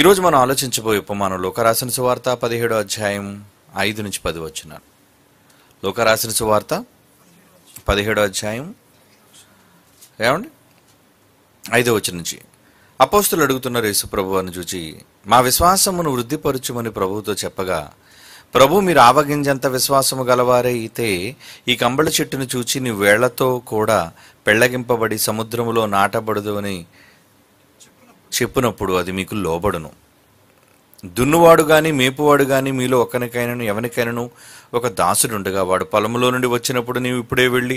ఈరోజు మనం ఆలోచించబోయే ఉపమానం రాసిన సువార్త పదిహేడో అధ్యాయం ఐదు నుంచి పది వచ్చిన లోక సువార్త పదిహేడో అధ్యాయం ఏమండి ఐదో వచ్చిన నుంచి అపోస్తులు అడుగుతున్నారు యేసుప్రభు అని చూచి మా విశ్వాసమును వృద్ధిపరచుమని ప్రభువుతో చెప్పగా ప్రభు మీరు ఆవగింజంత విశ్వాసము గలవారైతే ఈ కంబళ చెట్టును చూచి నీ వేళ్లతో కూడా పెళ్లగింపబడి సముద్రములో నాటబడదు అని చెప్పినప్పుడు అది మీకు లోబడును దున్నువాడు కానీ మేపువాడు కానీ మీలో ఒకరికైనాను ఎవరికైనాను ఒక దాసుడుండగా వాడు పొలంలో నుండి వచ్చినప్పుడు నీవు ఇప్పుడే వెళ్ళి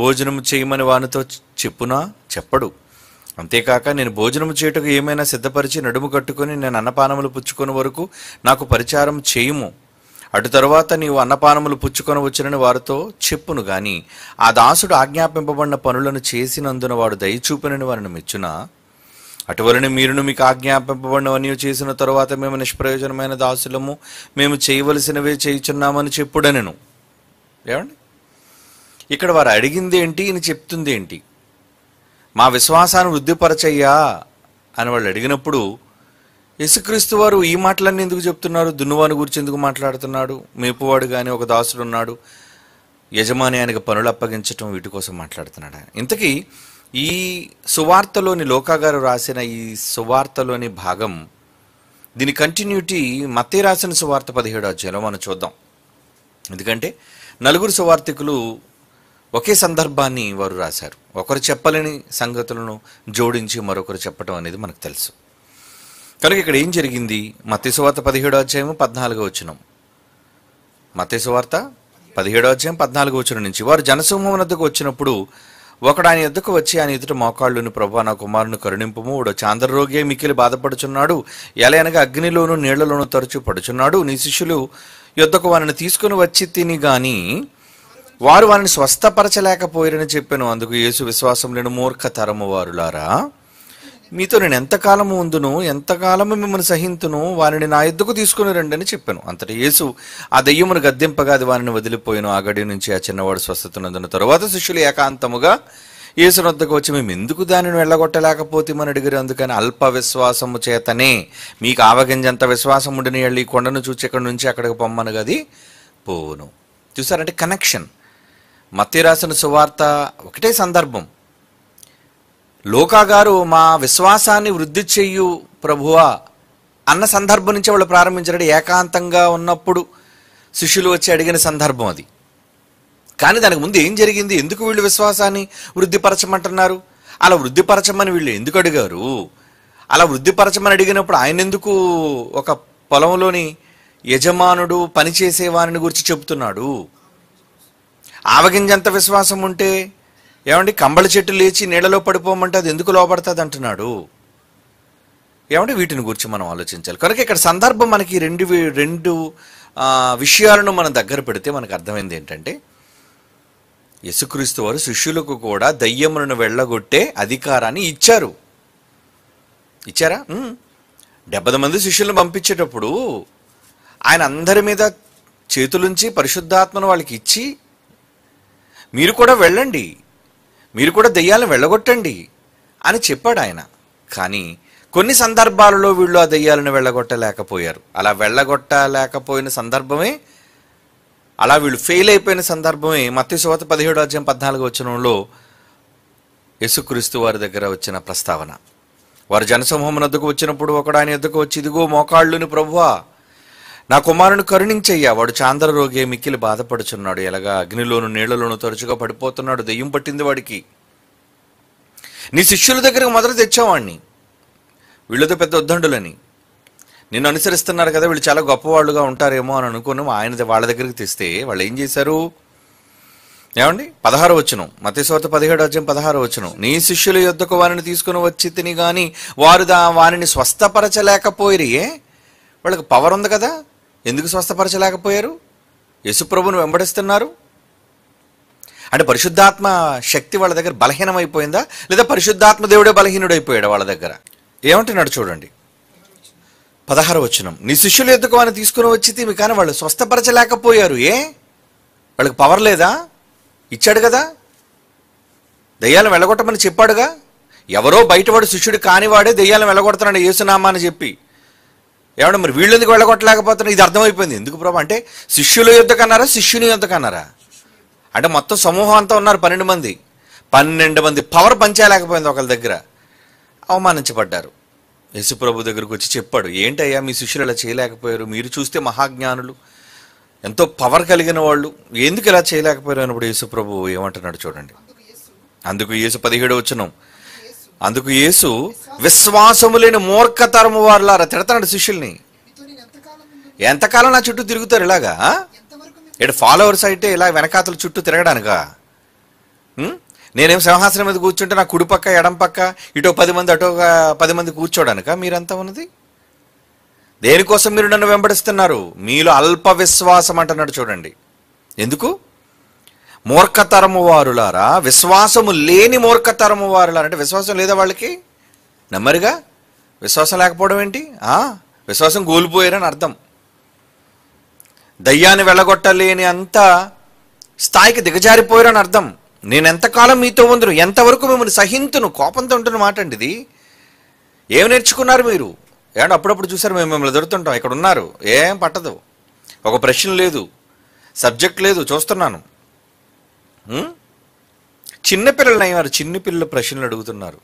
భోజనం చేయమని వానితో చెప్పునా చెప్పడు అంతేకాక నేను భోజనం చేయుటకు ఏమైనా సిద్ధపరిచి నడుము కట్టుకుని నేను అన్నపానములు పుచ్చుకుని వరకు నాకు పరిచారం చేయము అటు తరువాత నీవు అన్నపానములు పుచ్చుకొని వచ్చినని వారితో చెప్పును గాని ఆ దాసుడు ఆజ్ఞాపింపబడిన పనులను చేసినందున వాడు దయచూపినని వారిని మెచ్చునా అటువలని మీరును మీకు ఆజ్ఞాపింపబడినవన్నీ చేసిన తరువాత మేము నిష్ప్రయోజనమైన దాసులము మేము చేయవలసినవే చేయుచున్నామని చెప్పుడనెను ఏమండి ఇక్కడ వారు అడిగింది ఏంటి ఈయన చెప్తుంది ఏంటి మా విశ్వాసాన్ని వృద్ధిపరచయ్యా అని వాళ్ళు అడిగినప్పుడు యేసుక్రీస్తు వారు ఈ మాటలన్నీ ఎందుకు చెప్తున్నారు దున్నువాని గురించి ఎందుకు మాట్లాడుతున్నాడు మేపువాడు కానీ ఒక దాసుడు ఉన్నాడు యజమాని ఆయనకు పనులు అప్పగించటం వీటి కోసం మాట్లాడుతున్నాడు ఇంతకీ ఈ సువార్తలోని లోకాగారు రాసిన ఈ సువార్తలోని భాగం దీని కంటిన్యూటీ మత్తే రాసిన సువార్త పదిహేడు అధ్యాయంలో మనం చూద్దాం ఎందుకంటే నలుగురు సువార్థికులు ఒకే సందర్భాన్ని వారు రాశారు ఒకరు చెప్పలేని సంగతులను జోడించి మరొకరు చెప్పడం అనేది మనకు తెలుసు కనుక ఇక్కడ ఏం జరిగింది మత్తే సువార్త పదిహేడో అధ్యాయం పద్నాలుగో వచ్చినం మత్తే సువార్త పదిహేడో అధ్యాయం పద్నాలుగు వచ్చిన నుంచి వారు జనసింహం వద్దకు వచ్చినప్పుడు ఒకడు ఆయన ఎద్దుకు వచ్చి ఆయన ఎదుట మోకాళ్ళును ప్రభు నా కుమారుని కరుణింపు వాడు చాంద్రరోగే మిక్కిలి బాధపడుచున్నాడు ఎలయనగా అగ్నిలోను నీళ్లలోను తరచు పడుచున్నాడు నీ శిష్యులు యుద్ధకు వారిని తీసుకుని వచ్చి తిని గాని వారు వారిని స్వస్థపరచలేకపోయారని చెప్పాను అందుకు యేసు విశ్వాసం లేని మూర్ఖతరము వారులారా మీతో నేను ఎంతకాలము ఉందును ఎంతకాలము మిమ్మల్ని సహింతును వారిని నా ఎద్దుకు తీసుకుని రండి అని చెప్పాను అంతటి యేసు ఆ దెయ్యమును గద్దెంపగా అది వారిని వదిలిపోయాను ఆ గడి నుంచి ఆ చిన్నవాడు స్వస్థతనందున తరువాత శిష్యులు ఏకాంతముగా యేసు వద్దకు వచ్చి మేము ఎందుకు దానిని వెళ్ళగొట్టలేకపోతే మన అడిగారు అందుకని అల్ప విశ్వాసము చేతనే మీకు ఆవగింజంత విశ్వాసం ఉండిన వెళ్ళి కొండను చూచి ఇక్కడ నుంచి అక్కడికి పొమ్మను గది పోను చూసారంటే కనెక్షన్ మత్తి రాసిన సువార్త ఒకటే సందర్భం లోకా గారు మా విశ్వాసాన్ని వృద్ధి చెయ్యు ప్రభువా అన్న సందర్భం నుంచి వాళ్ళు ప్రారంభించారు ఏకాంతంగా ఉన్నప్పుడు శిష్యులు వచ్చి అడిగిన సందర్భం అది కానీ దానికి ముందు ఏం జరిగింది ఎందుకు వీళ్ళు విశ్వాసాన్ని వృద్ధిపరచమంటున్నారు అలా వృద్ధిపరచమని వీళ్ళు ఎందుకు అడిగారు అలా వృద్ధిపరచమని అడిగినప్పుడు ఆయన ఎందుకు ఒక పొలంలోని యజమానుడు పనిచేసేవాని గురించి చెబుతున్నాడు ఆవగింజంత విశ్వాసం ఉంటే ఏమండి కంబళ చెట్టు లేచి నీళ్ళలో పడిపోమంటే అది ఎందుకు లోపడుతుంది అంటున్నాడు ఏమంటే వీటిని గురించి మనం ఆలోచించాలి కనుక ఇక్కడ సందర్భం మనకి రెండు రెండు విషయాలను మనం దగ్గర పెడితే మనకు అర్థమైంది ఏంటంటే యసుక్రీస్తు వారు శిష్యులకు కూడా దయ్యములను వెళ్ళగొట్టే అధికారాన్ని ఇచ్చారు ఇచ్చారా డెబ్బై మంది శిష్యులను పంపించేటప్పుడు ఆయన అందరి మీద చేతులుంచి పరిశుద్ధాత్మను వాళ్ళకి ఇచ్చి మీరు కూడా వెళ్ళండి మీరు కూడా దెయ్యాలను వెళ్ళగొట్టండి అని చెప్పాడు ఆయన కానీ కొన్ని సందర్భాలలో వీళ్ళు ఆ దెయ్యాలను వెళ్ళగొట్టలేకపోయారు అలా వెళ్ళగొట్టలేకపోయిన సందర్భమే అలా వీళ్ళు ఫెయిల్ అయిపోయిన సందర్భమే శోత పదిహేడు అధ్యాయం పద్నాలుగు వచ్చినంలో యేసుక్రీస్తు వారి దగ్గర వచ్చిన ప్రస్తావన వారు జనసమూహం వద్దకు వచ్చినప్పుడు ఒకడు ఆయన ఎద్దుకు వచ్చి ఇదిగో మోకాళ్ళుని ప్రభువా నా కుమారుని కరుణించయ్యా వాడు చాంద్ర రోగే మిక్కిలి బాధపడుచున్నాడు ఎలాగా అగ్నిలోను నీళ్లలోను తరచుగా పడిపోతున్నాడు దెయ్యం పట్టింది వాడికి నీ శిష్యుల దగ్గరకు మొదలు తెచ్చావాణ్ణి వీళ్ళతో పెద్ద ఉద్దండులని నిన్ను అనుసరిస్తున్నారు కదా వీళ్ళు చాలా గొప్పవాళ్ళుగా ఉంటారేమో అని అనుకున్నాం ఆయన వాళ్ళ దగ్గరికి తెస్తే వాళ్ళు ఏం చేశారు ఏమండి పదహారు వచ్చును మతేశ్వార్త పదిహేడు అధ్యాయం పదహారు వచ్చును నీ శిష్యుల యొద్దకు వారిని తీసుకుని వచ్చి తిని గాని వారు దా వారిని స్వస్థపరచలేకపోయి వాళ్ళకి పవర్ ఉంది కదా ఎందుకు స్వస్థపరచలేకపోయారు యశుప్రభును వెంబడిస్తున్నారు అంటే పరిశుద్ధాత్మ శక్తి వాళ్ళ దగ్గర బలహీనమైపోయిందా లేదా పరిశుద్ధాత్మ దేవుడే బలహీనుడైపోయాడు వాళ్ళ దగ్గర ఏమంటున్నాడు చూడండి పదహారు వచ్చినం నీ శిష్యులు ఎందుకు వాని తీసుకుని వచ్చి కానీ వాళ్ళు స్వస్థపరచలేకపోయారు ఏ వాళ్ళకి పవర్ లేదా ఇచ్చాడు కదా దయ్యాలను వెళ్ళగొట్టమని చెప్పాడుగా ఎవరో బయటవాడు శిష్యుడు కానివాడే దయ్యాలను వెళ్ళగొడుతున్నాడు ఏసునామా అని చెప్పి ఏమన్నా మరి వీళ్ళు ఎందుకు వెళ్ళగొట్టలేకపోతున్నారు ఇది అర్థమైపోయింది ఎందుకు ప్రభా అంటే శిష్యుల అన్నారా శిష్యుని అన్నారా అంటే మొత్తం సమూహం అంతా ఉన్నారు పన్నెండు మంది పన్నెండు మంది పవర్ పంచేయలేకపోయింది ఒకరి దగ్గర అవమానించబడ్డారు యశుప్రభు దగ్గరకు వచ్చి చెప్పాడు ఏంటయ్యా మీ శిష్యులు ఇలా చేయలేకపోయారు మీరు చూస్తే మహాజ్ఞానులు ఎంతో పవర్ కలిగిన వాళ్ళు ఎందుకు ఇలా చేయలేకపోయారు అన్నప్పుడు యేసుప్రభు ఏమంటున్నాడు చూడండి అందుకు యేసు పదిహేడు వచ్చినాం అందుకు యేసు విశ్వాసము లేని మూర్ఖతరము వారులారా తిడతాడు శిష్యుల్ని ఎంతకాలం నా చుట్టూ తిరుగుతారు ఇలాగా ఇటు ఫాలోవర్స్ అయితే ఇలా వెనకాతల చుట్టూ తిరగడానికా నేనేం సింహాసనం మీద కూర్చుంటే నా కుడి పక్క ఎడం పక్క ఇటో పది మంది అటో పది మంది కూర్చోడానిక మీరంతా ఉన్నది దేనికోసం మీరు నన్ను వెంబడిస్తున్నారు మీలో అల్ప విశ్వాసం అంటున్నాడు చూడండి ఎందుకు మూర్ఖతరము వారులారా విశ్వాసము లేని మూర్ఖతరము వారులారా అంటే విశ్వాసం లేదా వాళ్ళకి నెమ్మరిగా విశ్వాసం లేకపోవడం ఏంటి విశ్వాసం కోల్పోయారని అర్థం దయ్యాన్ని వెళ్ళగొట్టలేని అంత స్థాయికి దిగజారిపోయారని అర్థం నేను ఎంతకాలం మీతో ఉందరు ఎంతవరకు మిమ్మల్ని సహింతును కోపంతో ఉంటున్న మాట అండి ఇది ఏం నేర్చుకున్నారు మీరు ఏమంటే అప్పుడప్పుడు చూసారు మేము మిమ్మల్ని దొరుకుతుంటాం ఇక్కడ ఉన్నారు ఏం పట్టదు ఒక ప్రశ్న లేదు సబ్జెక్ట్ లేదు చూస్తున్నాను చిన్నపిల్లలు అయ్యారు చిన్నపిల్లలు ప్రశ్నలు అడుగుతున్నారు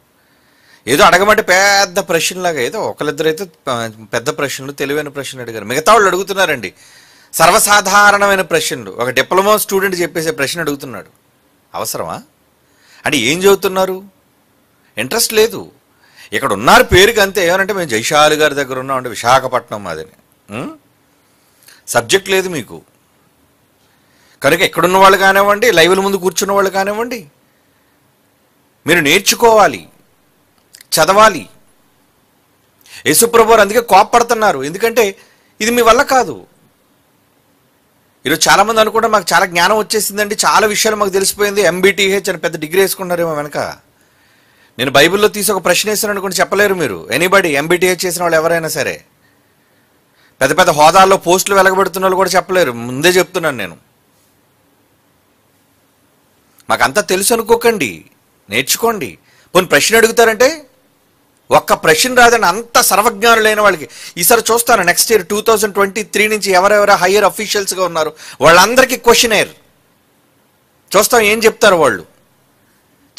ఏదో అడగమంటే పెద్ద ప్రశ్నలాగా ఏదో ఒకరిద్దరైతే పెద్ద ప్రశ్నలు తెలివైన ప్రశ్నలు అడిగారు మిగతా వాళ్ళు అడుగుతున్నారండి సర్వసాధారణమైన ప్రశ్నలు ఒక డిప్లొమా స్టూడెంట్ చెప్పేసే ప్రశ్న అడుగుతున్నాడు అవసరమా అంటే ఏం చదువుతున్నారు ఇంట్రెస్ట్ లేదు ఇక్కడ ఉన్నారు పేరుకి అంతే ఏమనంటే మేము జైశాలు గారి దగ్గర ఉన్నామంటే విశాఖపట్నం అదని సబ్జెక్ట్ లేదు మీకు కనుక ఎక్కడున్న వాళ్ళు కానివ్వండి లైవ్ల ముందు కూర్చున్న వాళ్ళు కానివ్వండి మీరు నేర్చుకోవాలి చదవాలి యశుప్రభు అందుకే కోప్పడుతున్నారు ఎందుకంటే ఇది మీ వల్ల కాదు ఈరోజు చాలామంది అనుకుంటే మాకు చాలా జ్ఞానం వచ్చేసిందండి చాలా విషయాలు మాకు తెలిసిపోయింది ఎంబీటీహెచ్ అని పెద్ద డిగ్రీ వేసుకున్నారేమో వెనక నేను బైబిల్లో తీసి ఒక ప్రశ్న వేసాను అనుకుంటే చెప్పలేరు మీరు ఎనీబడి ఎంబీటీహెచ్ చేసిన వాళ్ళు ఎవరైనా సరే పెద్ద పెద్ద హోదాల్లో పోస్టులు వెలగబెడుతున్న వాళ్ళు కూడా చెప్పలేరు ముందే చెప్తున్నాను నేను మాకంతా తెలుసు అనుకోకండి నేర్చుకోండి పోనీ ప్రశ్న అడుగుతారంటే ఒక్క ప్రశ్న రాదని అంత సర్వజ్ఞానులైన వాళ్ళకి ఈసారి చూస్తాను next year two thousand twenty three నుంచి ఎవరెవరు హయ్యర్ అఫీషియల్స్గా ఉన్నారు వాళ్ళందరికీ క్వశ్చన్ ఎయిర్ చూస్తాం ఏం చెప్తారు వాళ్ళు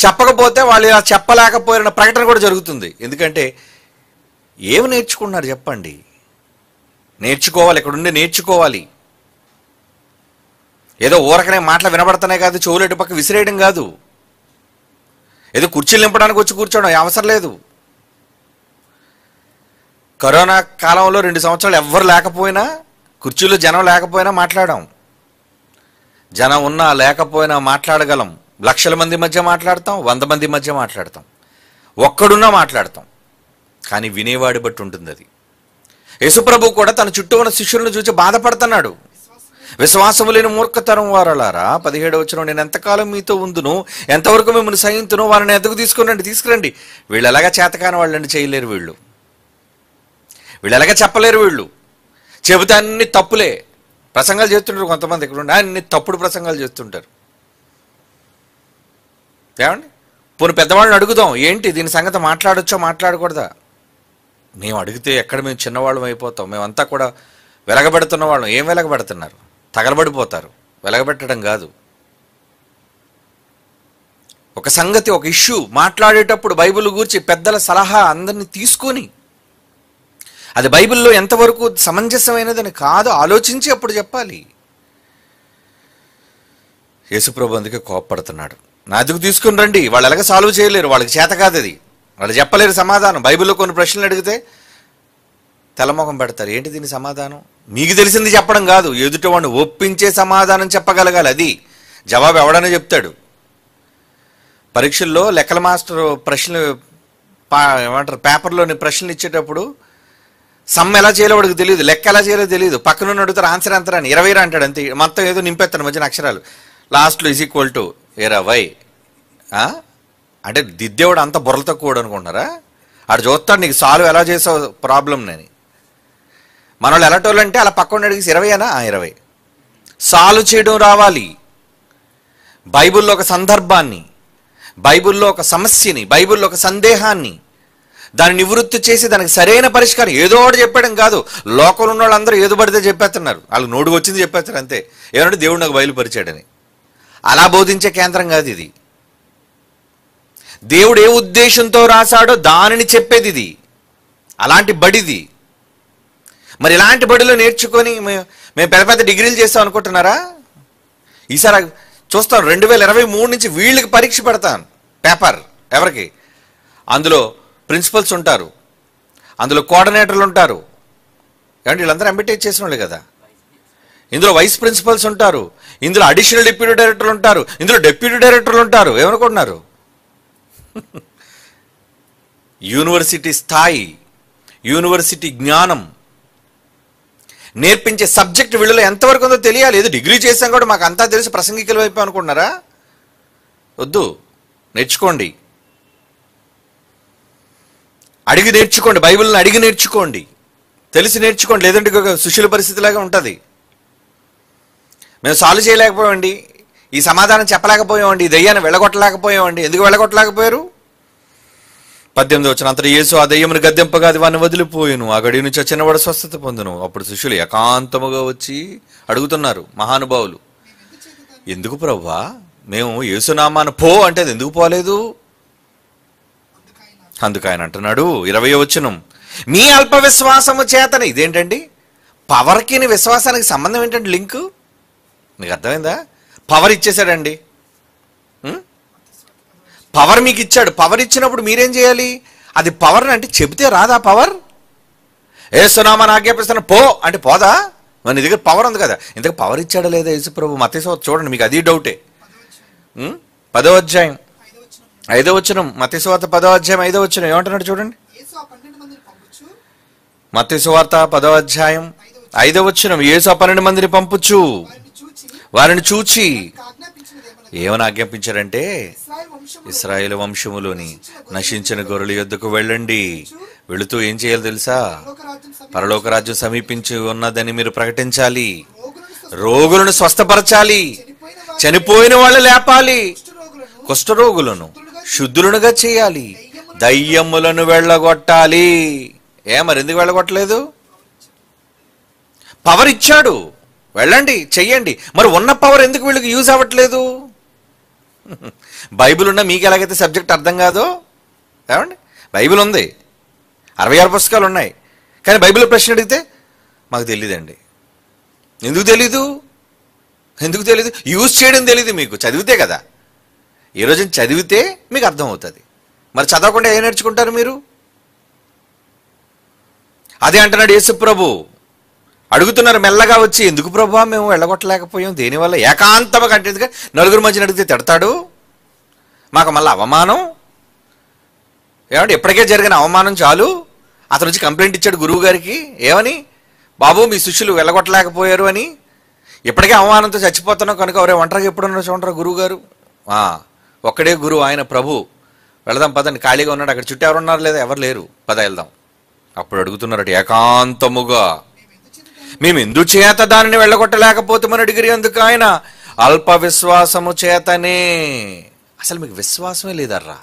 చెప్పకపోతే వాళ్ళు ఇలా చెప్పలేకపోయిన ప్రకటన కూడా జరుగుతుంది ఎందుకంటే ఏమి నేర్చుకున్నారు చెప్పండి నేర్చుకోవాలి ఇక్కడుండి నేర్చుకోవాలి ఏదో ఊరకనే మాటలు వినబడుతున్నాయి కాదు చెవులు పక్క విసిరేయడం కాదు ఏదో కుర్చీలు నింపడానికి వచ్చి కూర్చోవడం అవసరం లేదు కరోనా కాలంలో రెండు సంవత్సరాలు ఎవ్వరు లేకపోయినా కుర్చీలో జనం లేకపోయినా మాట్లాడాం జనం ఉన్నా లేకపోయినా మాట్లాడగలం లక్షల మంది మధ్య మాట్లాడతాం వంద మంది మధ్య మాట్లాడతాం ఒక్కడున్నా మాట్లాడతాం కానీ వినేవాడి బట్టి ఉంటుంది అది యశుప్రభు కూడా తన చుట్టూ ఉన్న శిష్యులను చూసి బాధపడుతున్నాడు విశ్వాసము లేని మూర్ఖతరం వారలారా పదిహేడు వచ్చిన నేను ఎంతకాలం మీతో ఉందును ఎంతవరకు మిమ్మల్ని సహించును వారిని ఎందుకు తీసుకురండి తీసుకురండి వీళ్ళు ఎలాగ చేతకాని వాళ్ళని చేయలేరు వీళ్ళు వీళ్ళు ఎలాగ చెప్పలేరు వీళ్ళు చెబితే అన్ని తప్పులే ప్రసంగాలు చేస్తుంటారు కొంతమంది ఇక్కడ ఉండి అన్ని తప్పుడు ప్రసంగాలు చేస్తుంటారు ఏమండి పోను పెద్దవాళ్ళని అడుగుదాం ఏంటి దీని సంగతి మాట్లాడొచ్చో మాట్లాడకూడదా మేము అడిగితే ఎక్కడ మేము చిన్నవాళ్ళం అయిపోతాం మేమంతా కూడా వెలగబెడుతున్న వాళ్ళం ఏం వెలగబెడుతున్నారు తగలబడిపోతారు వెలగబెట్టడం కాదు ఒక సంగతి ఒక ఇష్యూ మాట్లాడేటప్పుడు బైబిల్ గురించి పెద్దల సలహా అందరినీ తీసుకొని అది బైబిల్లో ఎంతవరకు సమంజసమైనదని కాదు ఆలోచించి అప్పుడు చెప్పాలి యేసుప్రభు అందుకే కోప్పడుతున్నాడు నా దిగు తీసుకుని రండి వాళ్ళు ఎలాగ సాల్వ్ చేయలేరు వాళ్ళకి చేత కాదు అది వాళ్ళు చెప్పలేరు సమాధానం బైబిల్లో కొన్ని ప్రశ్నలు అడిగితే తలమొఖం పెడతారు ఏంటి దీని సమాధానం మీకు తెలిసింది చెప్పడం కాదు ఎదుటివాడిని ఒప్పించే సమాధానం చెప్పగలగాలి అది జవాబు ఎవడనే చెప్తాడు పరీక్షల్లో లెక్కల మాస్టర్ ప్రశ్నలు ఏమంటారు పేపర్లోని ప్రశ్నలు ఇచ్చేటప్పుడు సమ్ ఎలా చేయాలో వాడికి తెలియదు లెక్క ఎలా చేయాలో తెలియదు పక్కన అడుగుతారు ఆన్సర్ ఎంత అని ఇరవై అంటాడు అంతే మొత్తం ఏదో నింపేస్తాను మధ్యన అక్షరాలు లాస్ట్లో ఈజ్ ఈక్వల్ టు ఇరవై అంటే దిద్దేవాడు అంత బుర్రలతో కూడు అనుకుంటున్నారా ఆడు చూస్తాడు నీకు సాల్వ్ ఎలా చేసావు ప్రాబ్లం నేను మన వాళ్ళు అంటే అలా పక్కన అడిగేసి ఇరవైనా ఇరవై సాల్వ్ చేయడం రావాలి బైబిల్లో ఒక సందర్భాన్ని బైబుల్లో ఒక సమస్యని బైబిల్లో ఒక సందేహాన్ని దాన్ని నివృత్తి చేసి దానికి సరైన పరిష్కారం ఏదో ఒకటి చెప్పడం కాదు లోకంలో ఉన్న వాళ్ళందరూ ఏదో పడితే చెప్పేస్తున్నారు వాళ్ళు నోడు వచ్చింది చెప్పేస్తారు అంతే ఏమంటే దేవుడు నాకు బయలుపరిచాడని అలా బోధించే కేంద్రం కాదు ఇది దేవుడు ఏ ఉద్దేశంతో రాశాడో దానిని చెప్పేది ఇది అలాంటి బడిది మరి ఇలాంటి బడిలో నేర్చుకొని మేము పెద్ద పెద్ద డిగ్రీలు చేస్తాం అనుకుంటున్నారా ఈసారి చూస్తాం రెండు వేల ఇరవై మూడు నుంచి వీళ్ళకి పరీక్ష పెడతాను పేపర్ ఎవరికి అందులో ప్రిన్సిపల్స్ ఉంటారు అందులో కోఆర్డినేటర్లు ఉంటారు కానీ వీళ్ళందరూ ఎంబీటేజ్ చేసిన వాళ్ళు కదా ఇందులో వైస్ ప్రిన్సిపల్స్ ఉంటారు ఇందులో అడిషనల్ డిప్యూటీ డైరెక్టర్లు ఉంటారు ఇందులో డిప్యూటీ డైరెక్టర్లు ఉంటారు ఏమనుకుంటున్నారు యూనివర్సిటీ స్థాయి యూనివర్సిటీ జ్ఞానం నేర్పించే సబ్జెక్ట్ వీళ్ళలో ఎంతవరకు ఉందో తెలియాలి ఏదో డిగ్రీ చేసాం కూడా మాకు అంతా తెలిసి ప్రసంగికలు అయిపోయి అనుకుంటున్నారా వద్దు నేర్చుకోండి అడిగి నేర్చుకోండి బైబిల్ని అడిగి నేర్చుకోండి తెలిసి నేర్చుకోండి లేదంటే సుశీల పరిస్థితిలాగా ఉంటుంది మేము సాల్వ్ చేయలేకపోయామండి ఈ సమాధానం చెప్పలేకపోయామండి ఈ దయ్యాన్ని వెళ్ళగొట్టలేకపోయామండి ఎందుకు వెళ్ళగొట్టలేకపోయారు పద్దెనిమిది వచ్చిన అంతా యేసు ఆ దయ్యమును గద్దెంపగా అది వాడిని వదిలిపోయాను ఆ గడి నుంచి చిన్నవాడు స్వస్థత పొందును అప్పుడు శిష్యులు ఏకాంతముగా వచ్చి అడుగుతున్నారు మహానుభావులు ఎందుకు ప్రవ్వా మేము యేసునామాను పో అంటే అది ఎందుకు పోలేదు అందుకు ఆయన అంటున్నాడు ఇరవై వచ్చినం మీ అల్ప విశ్వాసము చేతన ఇదేంటండి పవర్కి విశ్వాసానికి సంబంధం ఏంటండి లింకు మీకు అర్థమైందా పవర్ ఇచ్చేసాడండి పవర్ మీకు ఇచ్చాడు పవర్ ఇచ్చినప్పుడు మీరేం చేయాలి అది పవర్ అంటే చెబితే రాదా పవర్ ఏసునామా ఆజ్ఞాపిస్తాను పో అంటే పోదా మన దగ్గర పవర్ ఉంది కదా ఇంతకు పవర్ ఇచ్చాడు లేదా యేసుప్రభు మతేశ్వ చూడండి మీకు అది డౌటే పదో అధ్యాయం ఐదో వచ్చిన మతేశ్వార్త పదో అధ్యాయం ఐదో వచ్చిన ఏమంటున్నాడు చూడండి మతేశ్వార్త పదో అధ్యాయం ఐదో వచ్చిన ఆ పన్నెండు మందిని పంపొచ్చు వారిని చూచి ఏమని ఆజ్ఞాపించారంటే ఇస్రాయేల్ వంశములోని నశించిన గొర్రెల యొద్దకు వెళ్ళండి వెళుతూ ఏం చేయాలి తెలుసా పరలోకరాజ్యం సమీపించి ఉన్నదని మీరు ప్రకటించాలి రోగులను స్వస్థపరచాలి చనిపోయిన వాళ్ళు లేపాలి కుష్ఠరోగులను శుద్ధులనుగా చేయాలి దయ్యములను వెళ్ళగొట్టాలి ఏ మరి ఎందుకు వెళ్ళగొట్టలేదు పవర్ ఇచ్చాడు వెళ్ళండి చెయ్యండి మరి ఉన్న పవర్ ఎందుకు వీళ్ళకి యూజ్ అవ్వట్లేదు బైబిల్ ఉన్నా మీకు ఎలాగైతే సబ్జెక్ట్ అర్థం కాదో ఏమండి బైబిల్ ఉంది అరవై ఆరు పుస్తకాలు ఉన్నాయి కానీ బైబిల్ ప్రశ్న అడిగితే మాకు తెలియదండి ఎందుకు తెలీదు ఎందుకు తెలీదు యూజ్ చేయడం తెలీదు మీకు చదివితే కదా ఈరోజు చదివితే మీకు అర్థం అవుతుంది మరి చదవకుండా ఏం నేర్చుకుంటారు మీరు అదే అంటున్నాడు యేసుప్రభు అడుగుతున్నారు మెల్లగా వచ్చి ఎందుకు ప్రభా మేము వెళ్ళగొట్టలేకపోయాం దేనివల్ల ఏకాంతమగా అంటే నలుగురు మధ్యన అడిగితే తిడతాడు మాకు మళ్ళీ అవమానం ఏమంటే ఇప్పటికే జరిగిన అవమానం చాలు అతను వచ్చి కంప్లైంట్ ఇచ్చాడు గురువు గారికి ఏమని బాబు మీ శిష్యులు వెళ్ళగొట్టలేకపోయారు అని ఇప్పటికే అవమానంతో చచ్చిపోతున్నాం కనుక ఎవరే ఒంటరిగా ఎప్పుడున్నా చూడరు గురువు గారు ఒక్కడే గురువు ఆయన ప్రభు వెళదాం పదండి ఖాళీగా ఉన్నాడు అక్కడ చుట్టూ ఉన్నారు లేదా ఎవరు లేరు పద వెళ్దాం అప్పుడు అడుగుతున్నారట ఏకాంతముగా మేము చేత దానిని వెళ్ళగొట్టలేకపోతే మన అడిగిరి ఎందుకు ఆయన అల్ప విశ్వాసము చేతనే అసలు మీకు విశ్వాసమే లేదర్రా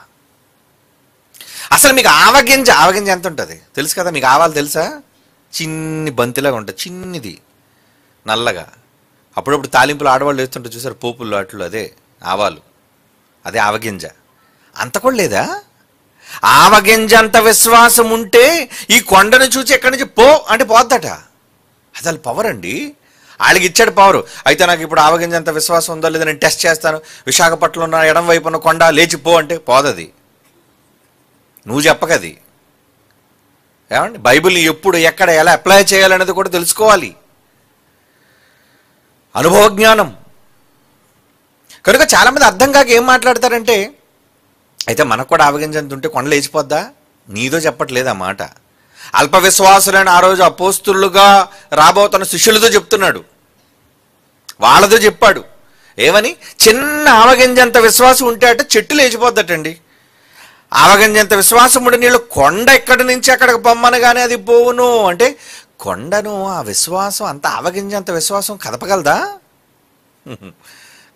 అసలు మీకు ఆవగింజ ఆవగింజ ఎంత ఉంటుంది తెలుసు కదా మీకు ఆవాలు తెలుసా చిన్ని బంతిలాగా ఉంటుంది చిన్నిది నల్లగా అప్పుడప్పుడు తాలింపులు ఆడవాళ్ళు వేస్తుంటారు చూసారు పోపుల్లో అట్లు అదే ఆవాలు అదే ఆవగింజ అంత కూడా లేదా ఆవగింజ అంత విశ్వాసం ఉంటే ఈ కొండను చూసి ఎక్కడి నుంచి పో అంటే పోద్దట అసలు పవర్ అండి వాళ్ళకి ఇచ్చాడు పవర్ అయితే నాకు ఇప్పుడు ఆవగింజ అంత విశ్వాసం ఉందో లేదో నేను టెస్ట్ చేస్తాను విశాఖపట్నంలో ఉన్న ఎడం వైపు ఉన్న కొండ లేచిపో అంటే పోదది నువ్వు చెప్పకది ఏమండి బైబిల్ని ఎప్పుడు ఎక్కడ ఎలా అప్లై చేయాలనేది కూడా తెలుసుకోవాలి అనుభవ జ్ఞానం కనుక చాలామంది అర్థం కాక ఏం మాట్లాడతారంటే అయితే మనకు కూడా ఆవగింజంత ఉంటే కొండ లేచిపోద్దా నీదో చెప్పట్లేదు ఆ మాట అల్ప విశ్వాసులైన ఆ రోజు అపోస్తులుగా రాబోతున్న శిష్యులతో చెప్తున్నాడు వాళ్ళతో చెప్పాడు ఏమని చిన్న ఆవగింజంత విశ్వాసం ఉంటే అంటే చెట్టు లేచిపోద్దటండి ఆవగింజంత విశ్వాసం ఉండే నీళ్ళు కొండ ఎక్కడి నుంచి అక్కడికి పొమ్మనగానే అది పోవును అంటే కొండను ఆ విశ్వాసం అంత ఆవగింజంత విశ్వాసం కదపగలదా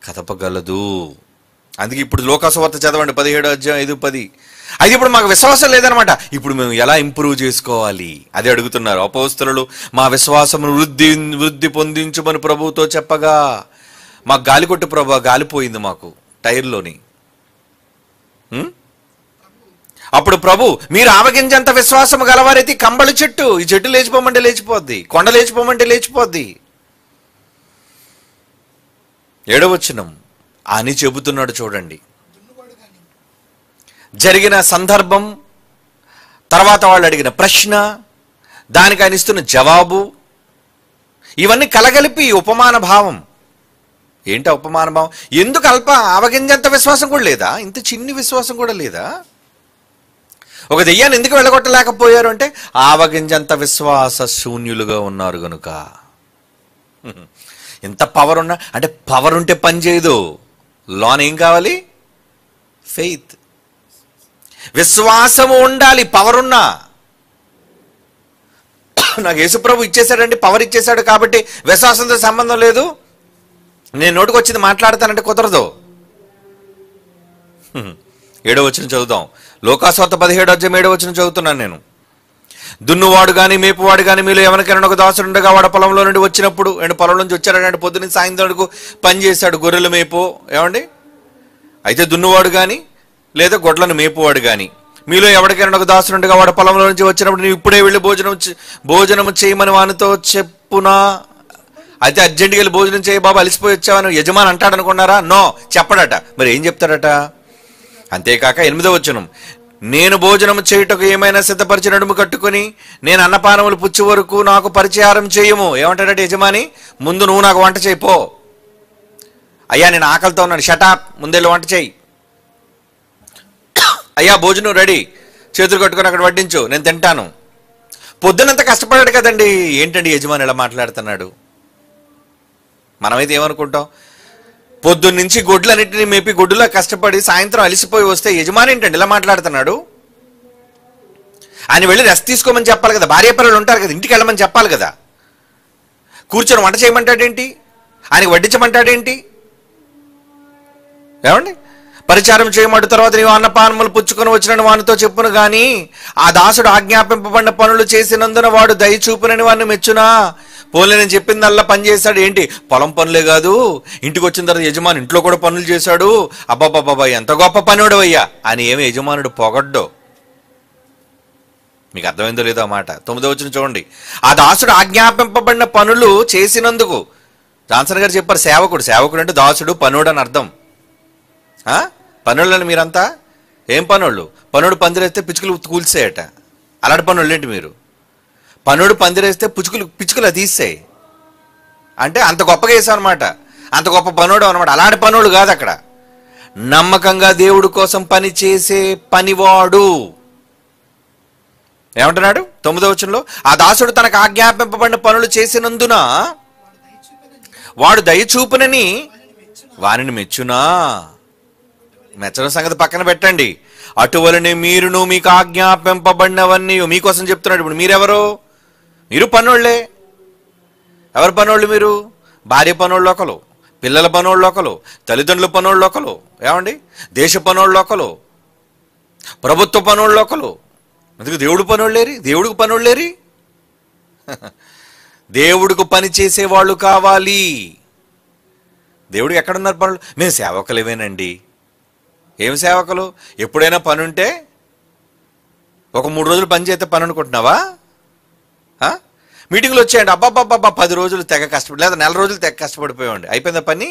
కదపగలదు అందుకే ఇప్పుడు వార్త చదవండి పదిహేడు అధ్యాయం ఐదు పది అయితే ఇప్పుడు మాకు విశ్వాసం లేదనమాట ఇప్పుడు మేము ఎలా ఇంప్రూవ్ చేసుకోవాలి అది అడుగుతున్నారు అపోస్తులు మా విశ్వాసం వృద్ధి వృద్ధి పొందించుమని ప్రభువుతో చెప్పగా మాకు గాలి కొట్టు ప్రభు గాలిపోయింది మాకు టైర్లోని అప్పుడు ప్రభు మీరు ఆవగించేంత విశ్వాసం గలవారైతే కంబళ చెట్టు ఈ చెట్టు లేచిపోమంటే లేచిపోద్ది కొండ లేచిపోమంటే లేచిపోద్ది ఏడవచ్చునం అని చెబుతున్నాడు చూడండి జరిగిన సందర్భం తర్వాత వాళ్ళు అడిగిన ప్రశ్న దానికి ఆయన ఇస్తున్న జవాబు ఇవన్నీ కలగలిపి ఉపమాన భావం ఏంటి ఉపమాన భావం ఎందుకు అల్ప అవగింజంత విశ్వాసం కూడా లేదా ఇంత చిన్ని విశ్వాసం కూడా లేదా ఒక దెయ్యాన్ని ఎందుకు వెళ్ళగొట్టలేకపోయారు అంటే ఆవగింజంత విశ్వాస శూన్యులుగా ఉన్నారు కనుక ఎంత పవర్ ఉన్నా అంటే పవర్ ఉంటే పని చేయదు లోన్ ఏం కావాలి ఫెయిత్ విశ్వాసము ఉండాలి పవర్ ఉన్నా నాకు యేసుప్రభు ఇచ్చేశాడండి పవర్ ఇచ్చేశాడు కాబట్టి విశ్వాసంతో సంబంధం లేదు నేను నోటికి వచ్చింది మాట్లాడతానంటే కుదరదు ఏడో వచ్చిన చదువుతాం లోకాసోత పదిహేడు అధ్యయం ఏడో వచ్చిన చదువుతున్నాను నేను దున్నువాడు కానీ మేపువాడు కానీ మీలో ఎవరికైనా ఒక దాసుడుండగా వాడు పొలంలో నుండి వచ్చినప్పుడు అండ్ పొలం నుంచి వచ్చాడంటే పొద్దున్న సాయంత్రం వరకు పనిచేశాడు గొర్రెలు మేపు ఏమండి అయితే దున్నువాడు కానీ లేదా గొడ్లను మేపువాడు గాని మీలో ఎవరికైనా ఒక దాసునుండగా వాడు పొలంలో నుంచి వచ్చినప్పుడు నువ్వు ఇప్పుడే వెళ్ళి భోజనం భోజనం చేయమని వానితో చెప్పునా అయితే అర్జెంటుగా వెళ్ళి భోజనం చేయ బాబు అలిసిపోయి వచ్చావని యజమాని అంటాడు అనుకున్నారా నో చెప్పడట మరి ఏం చెప్తాడట అంతేకాక ఎనిమిదో వచ్చినం నేను భోజనం చేయుటకు ఏమైనా సిద్ధపరిచిన నడుము కట్టుకుని నేను అన్నపానములు పుచ్చి వరకు నాకు పరిచయారం చేయము ఏమంటాడట యజమాని ముందు నువ్వు నాకు వంట చేయిపో అయ్యా నేను ఆకలితో ఉన్నాను షటాప్ ముందేళ్ళు వంట చేయి అయ్యా భోజనం రెడీ చేతులు కట్టుకొని అక్కడ వడ్డించు నేను తింటాను పొద్దునంత కష్టపడాడు కదండి ఏంటండి యజమాని ఇలా మాట్లాడుతున్నాడు మనమైతే ఏమనుకుంటాం గొడ్లు గొడ్లన్నింటినీ మేపి గొడ్డులా కష్టపడి సాయంత్రం అలిసిపోయి వస్తే యజమాని ఏంటండి ఇలా మాట్లాడుతున్నాడు ఆయన వెళ్ళి రెస్ట్ తీసుకోమని చెప్పాలి కదా భార్య పిల్లలు ఉంటారు కదా ఇంటికి వెళ్ళమని చెప్పాలి కదా కూర్చొని వంట చేయమంటాడేంటి ఆయనకు వడ్డించమంటాడేంటి ఏమండి పరిచారం చేయమడు తర్వాత నీవు అన్నపానములు పుచ్చుకొని వచ్చిన వానితో చెప్పును గాని ఆ దాసుడు ఆజ్ఞాపింపబడిన పనులు చేసినందున వాడు దయచూపునని వాడిని మెచ్చునా పోలే నేను చెప్పిందల్లా పని చేశాడు ఏంటి పొలం పనులే కాదు ఇంటికి వచ్చిన తర్వాత యజమాని ఇంట్లో కూడా పనులు చేశాడు అబ్బాబాబా ఎంత గొప్ప పనివాడు అయ్యా అని ఏమి యజమానుడు పొగడ్డు మీకు అర్థమైందో లేదో మాట తొమ్మిదో వచ్చిన చూడండి ఆ దాసుడు ఆజ్ఞాపింపబడిన పనులు చేసినందుకు జాన్సన్ గారు చెప్పారు సేవకుడు సేవకుడు అంటే దాసుడు పనుడు అని అర్థం పనులను మీరంతా ఏం పనులు పనుడు పందిరేస్తే పిచ్చుకలు కూల్చేయట అలాంటి పనులు ఏంటి మీరు పనుడు పందిరేస్తే పుచుకులు పిచ్చుకలు తీస్తాయి అంటే అంత గొప్పగా అనమాట అంత గొప్ప పనుడు అనమాట అలాంటి పనుడు కాదు అక్కడ నమ్మకంగా దేవుడు కోసం పని చేసే పనివాడు ఏమంటున్నాడు తొమ్మిదో వచనంలో ఆ దాసుడు తనకు ఆజ్ఞాపింపబడిన పనులు చేసినందున వాడు దయ చూపునని వారిని మెచ్చునా మెచ్చడం సంగతి పక్కన పెట్టండి అటువలనే మీరును మీకు ఆజ్ఞాపింపబడినవన్నీ మీకోసం చెప్తున్నాడు ఇప్పుడు మీరెవరు మీరు పనోళ్లే ఎవరు పనోళ్ళు మీరు భార్య పనోళ్ళు ఒకరు పిల్లల పనోళ్ళు ఒకరు తల్లిదండ్రుల పనోళ్ళు ఒకరు ఏమండి దేశ పనోళ్ళు ఒకరు ప్రభుత్వ పనోళ్ళు ఒకరు అందుకు దేవుడు లేరి దేవుడికి లేరి దేవుడికి పని చేసేవాళ్ళు కావాలి దేవుడికి ఎక్కడున్నారు పనులు మేము ఇవేనండి ఏం సేవకులు ఎప్పుడైనా పనుంటే ఒక మూడు రోజులు పని చేస్తే పని అనుకుంటున్నావా మీటింగ్లు వచ్చాయండి అబ్బాబ్బాబ్బా పది రోజులు తెగ కష్టపడి లేదా నెల రోజులు తెగ కష్టపడిపోయాండి అయిపోయిందా పని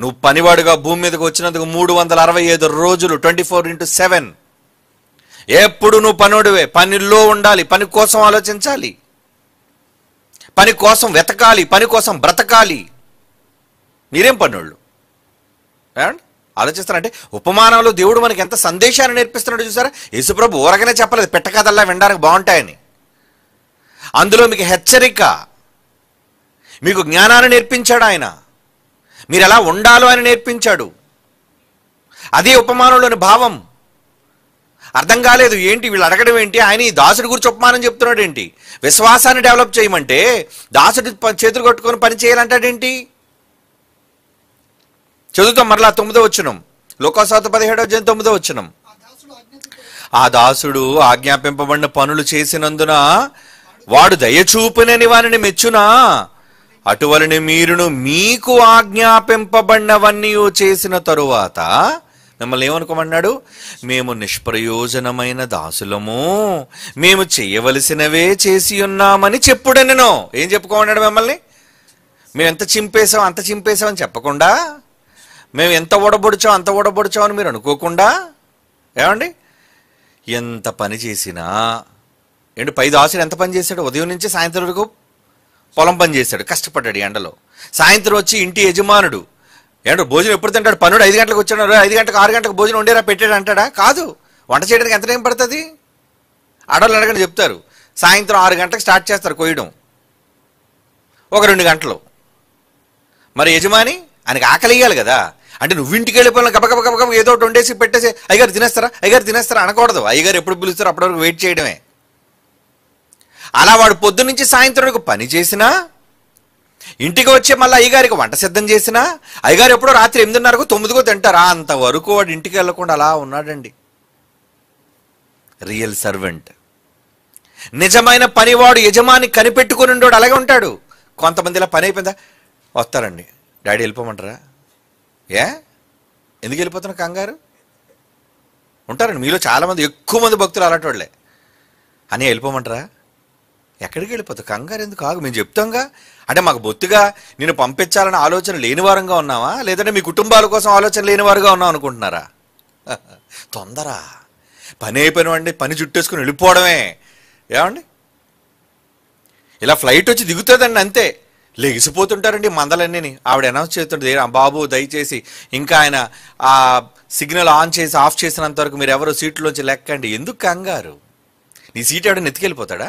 నువ్వు పనివాడుగా భూమి మీదకి వచ్చినందుకు మూడు వందల అరవై ఐదు రోజులు ట్వంటీ ఫోర్ ఇంటూ సెవెన్ ఎప్పుడు నువ్వు పనుడివే పనిలో ఉండాలి పని కోసం ఆలోచించాలి పని కోసం వెతకాలి పని కోసం బ్రతకాలి మీరేం పనుళ్ళు ఏమండి ఉపమానంలో దేవుడు మనకి ఎంత సందేశాన్ని నేర్పిస్తున్నాడు చూసారా యేసుప్రభు ఊరగనే చెప్పలేదు పెట్టకథల్లా వినడానికి బాగుంటాయని అందులో మీకు హెచ్చరిక మీకు జ్ఞానాన్ని నేర్పించాడు ఆయన మీరు ఎలా ఉండాలో అని నేర్పించాడు అదే ఉపమానంలోని భావం అర్థం కాలేదు ఏంటి వీళ్ళు అడగడం ఏంటి ఆయన ఈ దాసుడి గురించి ఉపమానం చెప్తున్నాడు ఏంటి విశ్వాసాన్ని డెవలప్ చేయమంటే దాసుడి చేతులు కట్టుకొని పని చేయాలంటాడేంటి చదువుతాం మరలా తొమ్మిదో వచ్చినం లోకాసాత పదిహేడో జన్ తొమ్మిదో వచ్చినం ఆ దాసుడు ఆజ్ఞాపింపబడిన పనులు చేసినందున వాడు దయచూపునని వారిని మెచ్చునా అటువలని మీరును మీకు ఆజ్ఞాపింపబడినవన్నీ చేసిన తరువాత మిమ్మల్ని ఏమనుకోమన్నాడు మేము నిష్ప్రయోజనమైన దాసులము మేము చేయవలసినవే చేసి ఉన్నామని నేను ఏం చెప్పుకోమన్నాడు మిమ్మల్ని మేము ఎంత చింపేశాం అంత చింపేశామని చెప్పకుండా మేము ఎంత ఓడబొడిచాం అంత ఓడబొడిచాం అని మీరు అనుకోకుండా ఏమండి ఎంత పని చేసినా ఏంటి పై దాసుడు ఎంత పని చేశాడు ఉదయం నుంచి సాయంత్రం వరకు పొలం పని చేశాడు కష్టపడ్డాడు ఎండలో సాయంత్రం వచ్చి ఇంటి యజమానుడు ఏంటి భోజనం ఎప్పుడు తింటాడు పన్నుడు ఐదు గంటలకు వచ్చాడు ఐదు గంటలకు ఆరు గంటలకు భోజనం ఉండేరా పెట్టాడు అంటాడా కాదు వంట చేయడానికి ఎంత టైం పడుతుంది ఆడవాళ్ళు అడగండి చెప్తారు సాయంత్రం ఆరు గంటలకు స్టార్ట్ చేస్తారు కొయ్యడం ఒక రెండు గంటలు మరి యజమాని ఆయనకి ఆకలి ఇవ్వాలి కదా అంటే నువ్వు ఇంటికి వెళ్ళిపోయిన గబగబ గబగబ ఏదో ఒకటి వండేసి పెట్టేసి అయ్యగారు తినేస్తారా అయ్యగారు తినేస్తారా అనకూడదు అయ్యగారు ఎప్పుడు పిలుస్తారో అప్పటివరకు వెయిట్ చేయడమే అలా వాడు పొద్దు నుంచి సాయంత్రం వరకు పని చేసినా ఇంటికి వచ్చే మళ్ళీ అయ్యగారికి వంట సిద్ధం చేసినా అయ్యగారు ఎప్పుడో రాత్రి ఎనిమిదిన్నరకు తొమ్మిదికో తింటారా అంతవరకు వాడు ఇంటికి వెళ్ళకుండా అలా ఉన్నాడండి రియల్ సర్వెంట్ నిజమైన పనివాడు యజమాని కనిపెట్టుకుని ఉండేవాడు అలాగే ఉంటాడు కొంతమంది ఇలా పని అయిపోయిందా వస్తారండి డాడీ వెళ్ళిపోమంటారా ఏ ఎందుకు వెళ్ళిపోతున్న కంగారు ఉంటారండి మీలో చాలామంది ఎక్కువ మంది భక్తులు అలాంటి అని వెళ్ళిపోమంటారా ఎక్కడికి వెళ్ళిపోతావు కంగారు ఎందుకు కాదు మేము చెప్తాంగా అంటే మాకు బొత్తిగా నేను పంపించాలని ఆలోచన లేనివారంగా ఉన్నావా లేదంటే మీ కుటుంబాల కోసం ఆలోచన లేనివారుగా ఉన్నావు అనుకుంటున్నారా తొందర పని అయిపోయినవండి పని చుట్టేసుకుని వెళ్ళిపోవడమే ఏమండి ఇలా ఫ్లైట్ వచ్చి దిగుతుందండి అంతే లెగిసిపోతుంటారండి మందలన్నీని ఆవిడ అనౌన్స్ చేస్తుంటే బాబు దయచేసి ఇంకా ఆయన ఆ సిగ్నల్ ఆన్ చేసి ఆఫ్ చేసినంత వరకు మీరు ఎవరో సీట్లోంచి లెక్కండి ఎందుకు కంగారు నీ సీట్ ఎవడ నెతికెళ్ళిపోతాడా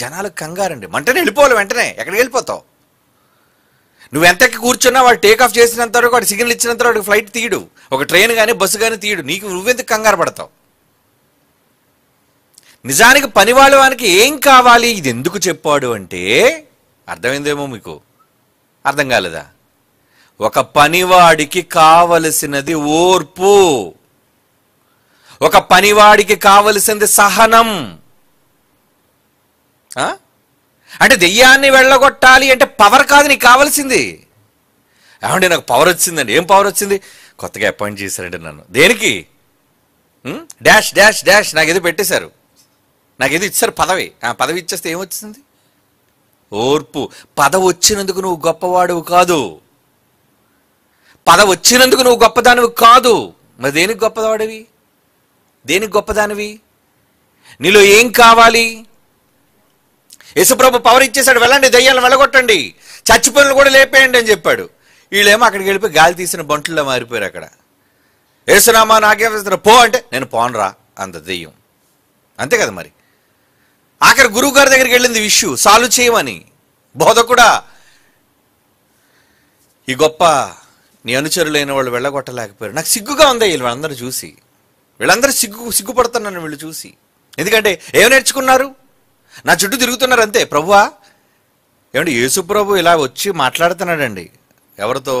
జనాలకు కంగారండి మంటనే వెళ్ళిపోవాలి వెంటనే ఎక్కడికి వెళ్ళిపోతావు నువ్వు ఎంత కూర్చున్నా వాడు టేక్ ఆఫ్ చేసినంత వరకు వాడు సిగ్నల్ ఇచ్చినంత వరకు ఫ్లైట్ తీయడు ఒక ట్రైన్ కానీ బస్సు కానీ తీయడు నీకు నువ్వెందుకు కంగారు పడతావు నిజానికి పనివాళ్ళవానికి ఏం కావాలి ఇది ఎందుకు చెప్పాడు అంటే అర్థమైందేమో మీకు అర్థం కాలేదా ఒక పనివాడికి కావలసినది ఓర్పు ఒక పనివాడికి కావలసింది సహనం అంటే దెయ్యాన్ని వెళ్ళగొట్టాలి అంటే పవర్ కాదు నీకు కావలసింది ఏమంటే నాకు పవర్ వచ్చిందండి ఏం పవర్ వచ్చింది కొత్తగా అపాయింట్ చేశారండి నన్ను దేనికి డాష్ డాష్ డాష్ నాకు ఏదో పెట్టేశారు నాకు ఏదో ఇచ్చారు పదవి ఆ పదవి ఇచ్చేస్తే ఏమొచ్చింది ఓర్పు పద వచ్చినందుకు నువ్వు గొప్పవాడువు కాదు పద వచ్చినందుకు నువ్వు గొప్పదానివి కాదు మరి దేనికి గొప్పవాడివి దేనికి గొప్పదానివి నీలో ఏం కావాలి యేసుప్రభు పవర్ ఇచ్చేశాడు వెళ్ళండి దయ్యాలను వెళ్ళగొట్టండి చచ్చిపోయినలు కూడా లేపేయండి అని చెప్పాడు వీళ్ళేమో అక్కడికి వెళ్ళిపోయి గాలి తీసిన బంటుల్లో మారిపోయారు అక్కడ యేసునామా నాకేస్తున్నా పో అంటే నేను రా అంత దెయ్యం అంతే కదా మరి ఆఖరి గురువు గారి దగ్గరికి వెళ్ళింది ఇష్యూ సాల్వ్ చేయమని బోధ కూడా ఈ గొప్ప నీ అనుచరులైన వాళ్ళు వెళ్ళగొట్టలేకపోయారు నాకు సిగ్గుగా ఉంది వీళ్ళందరూ చూసి వీళ్ళందరూ సిగ్గు సిగ్గుపడుతున్నాను వీళ్ళు చూసి ఎందుకంటే ఏం నేర్చుకున్నారు నా చుట్టూ తిరుగుతున్నారు అంతే ప్రభువా ఏమంటే ప్రభు ఇలా వచ్చి మాట్లాడుతున్నాడండి ఎవరితో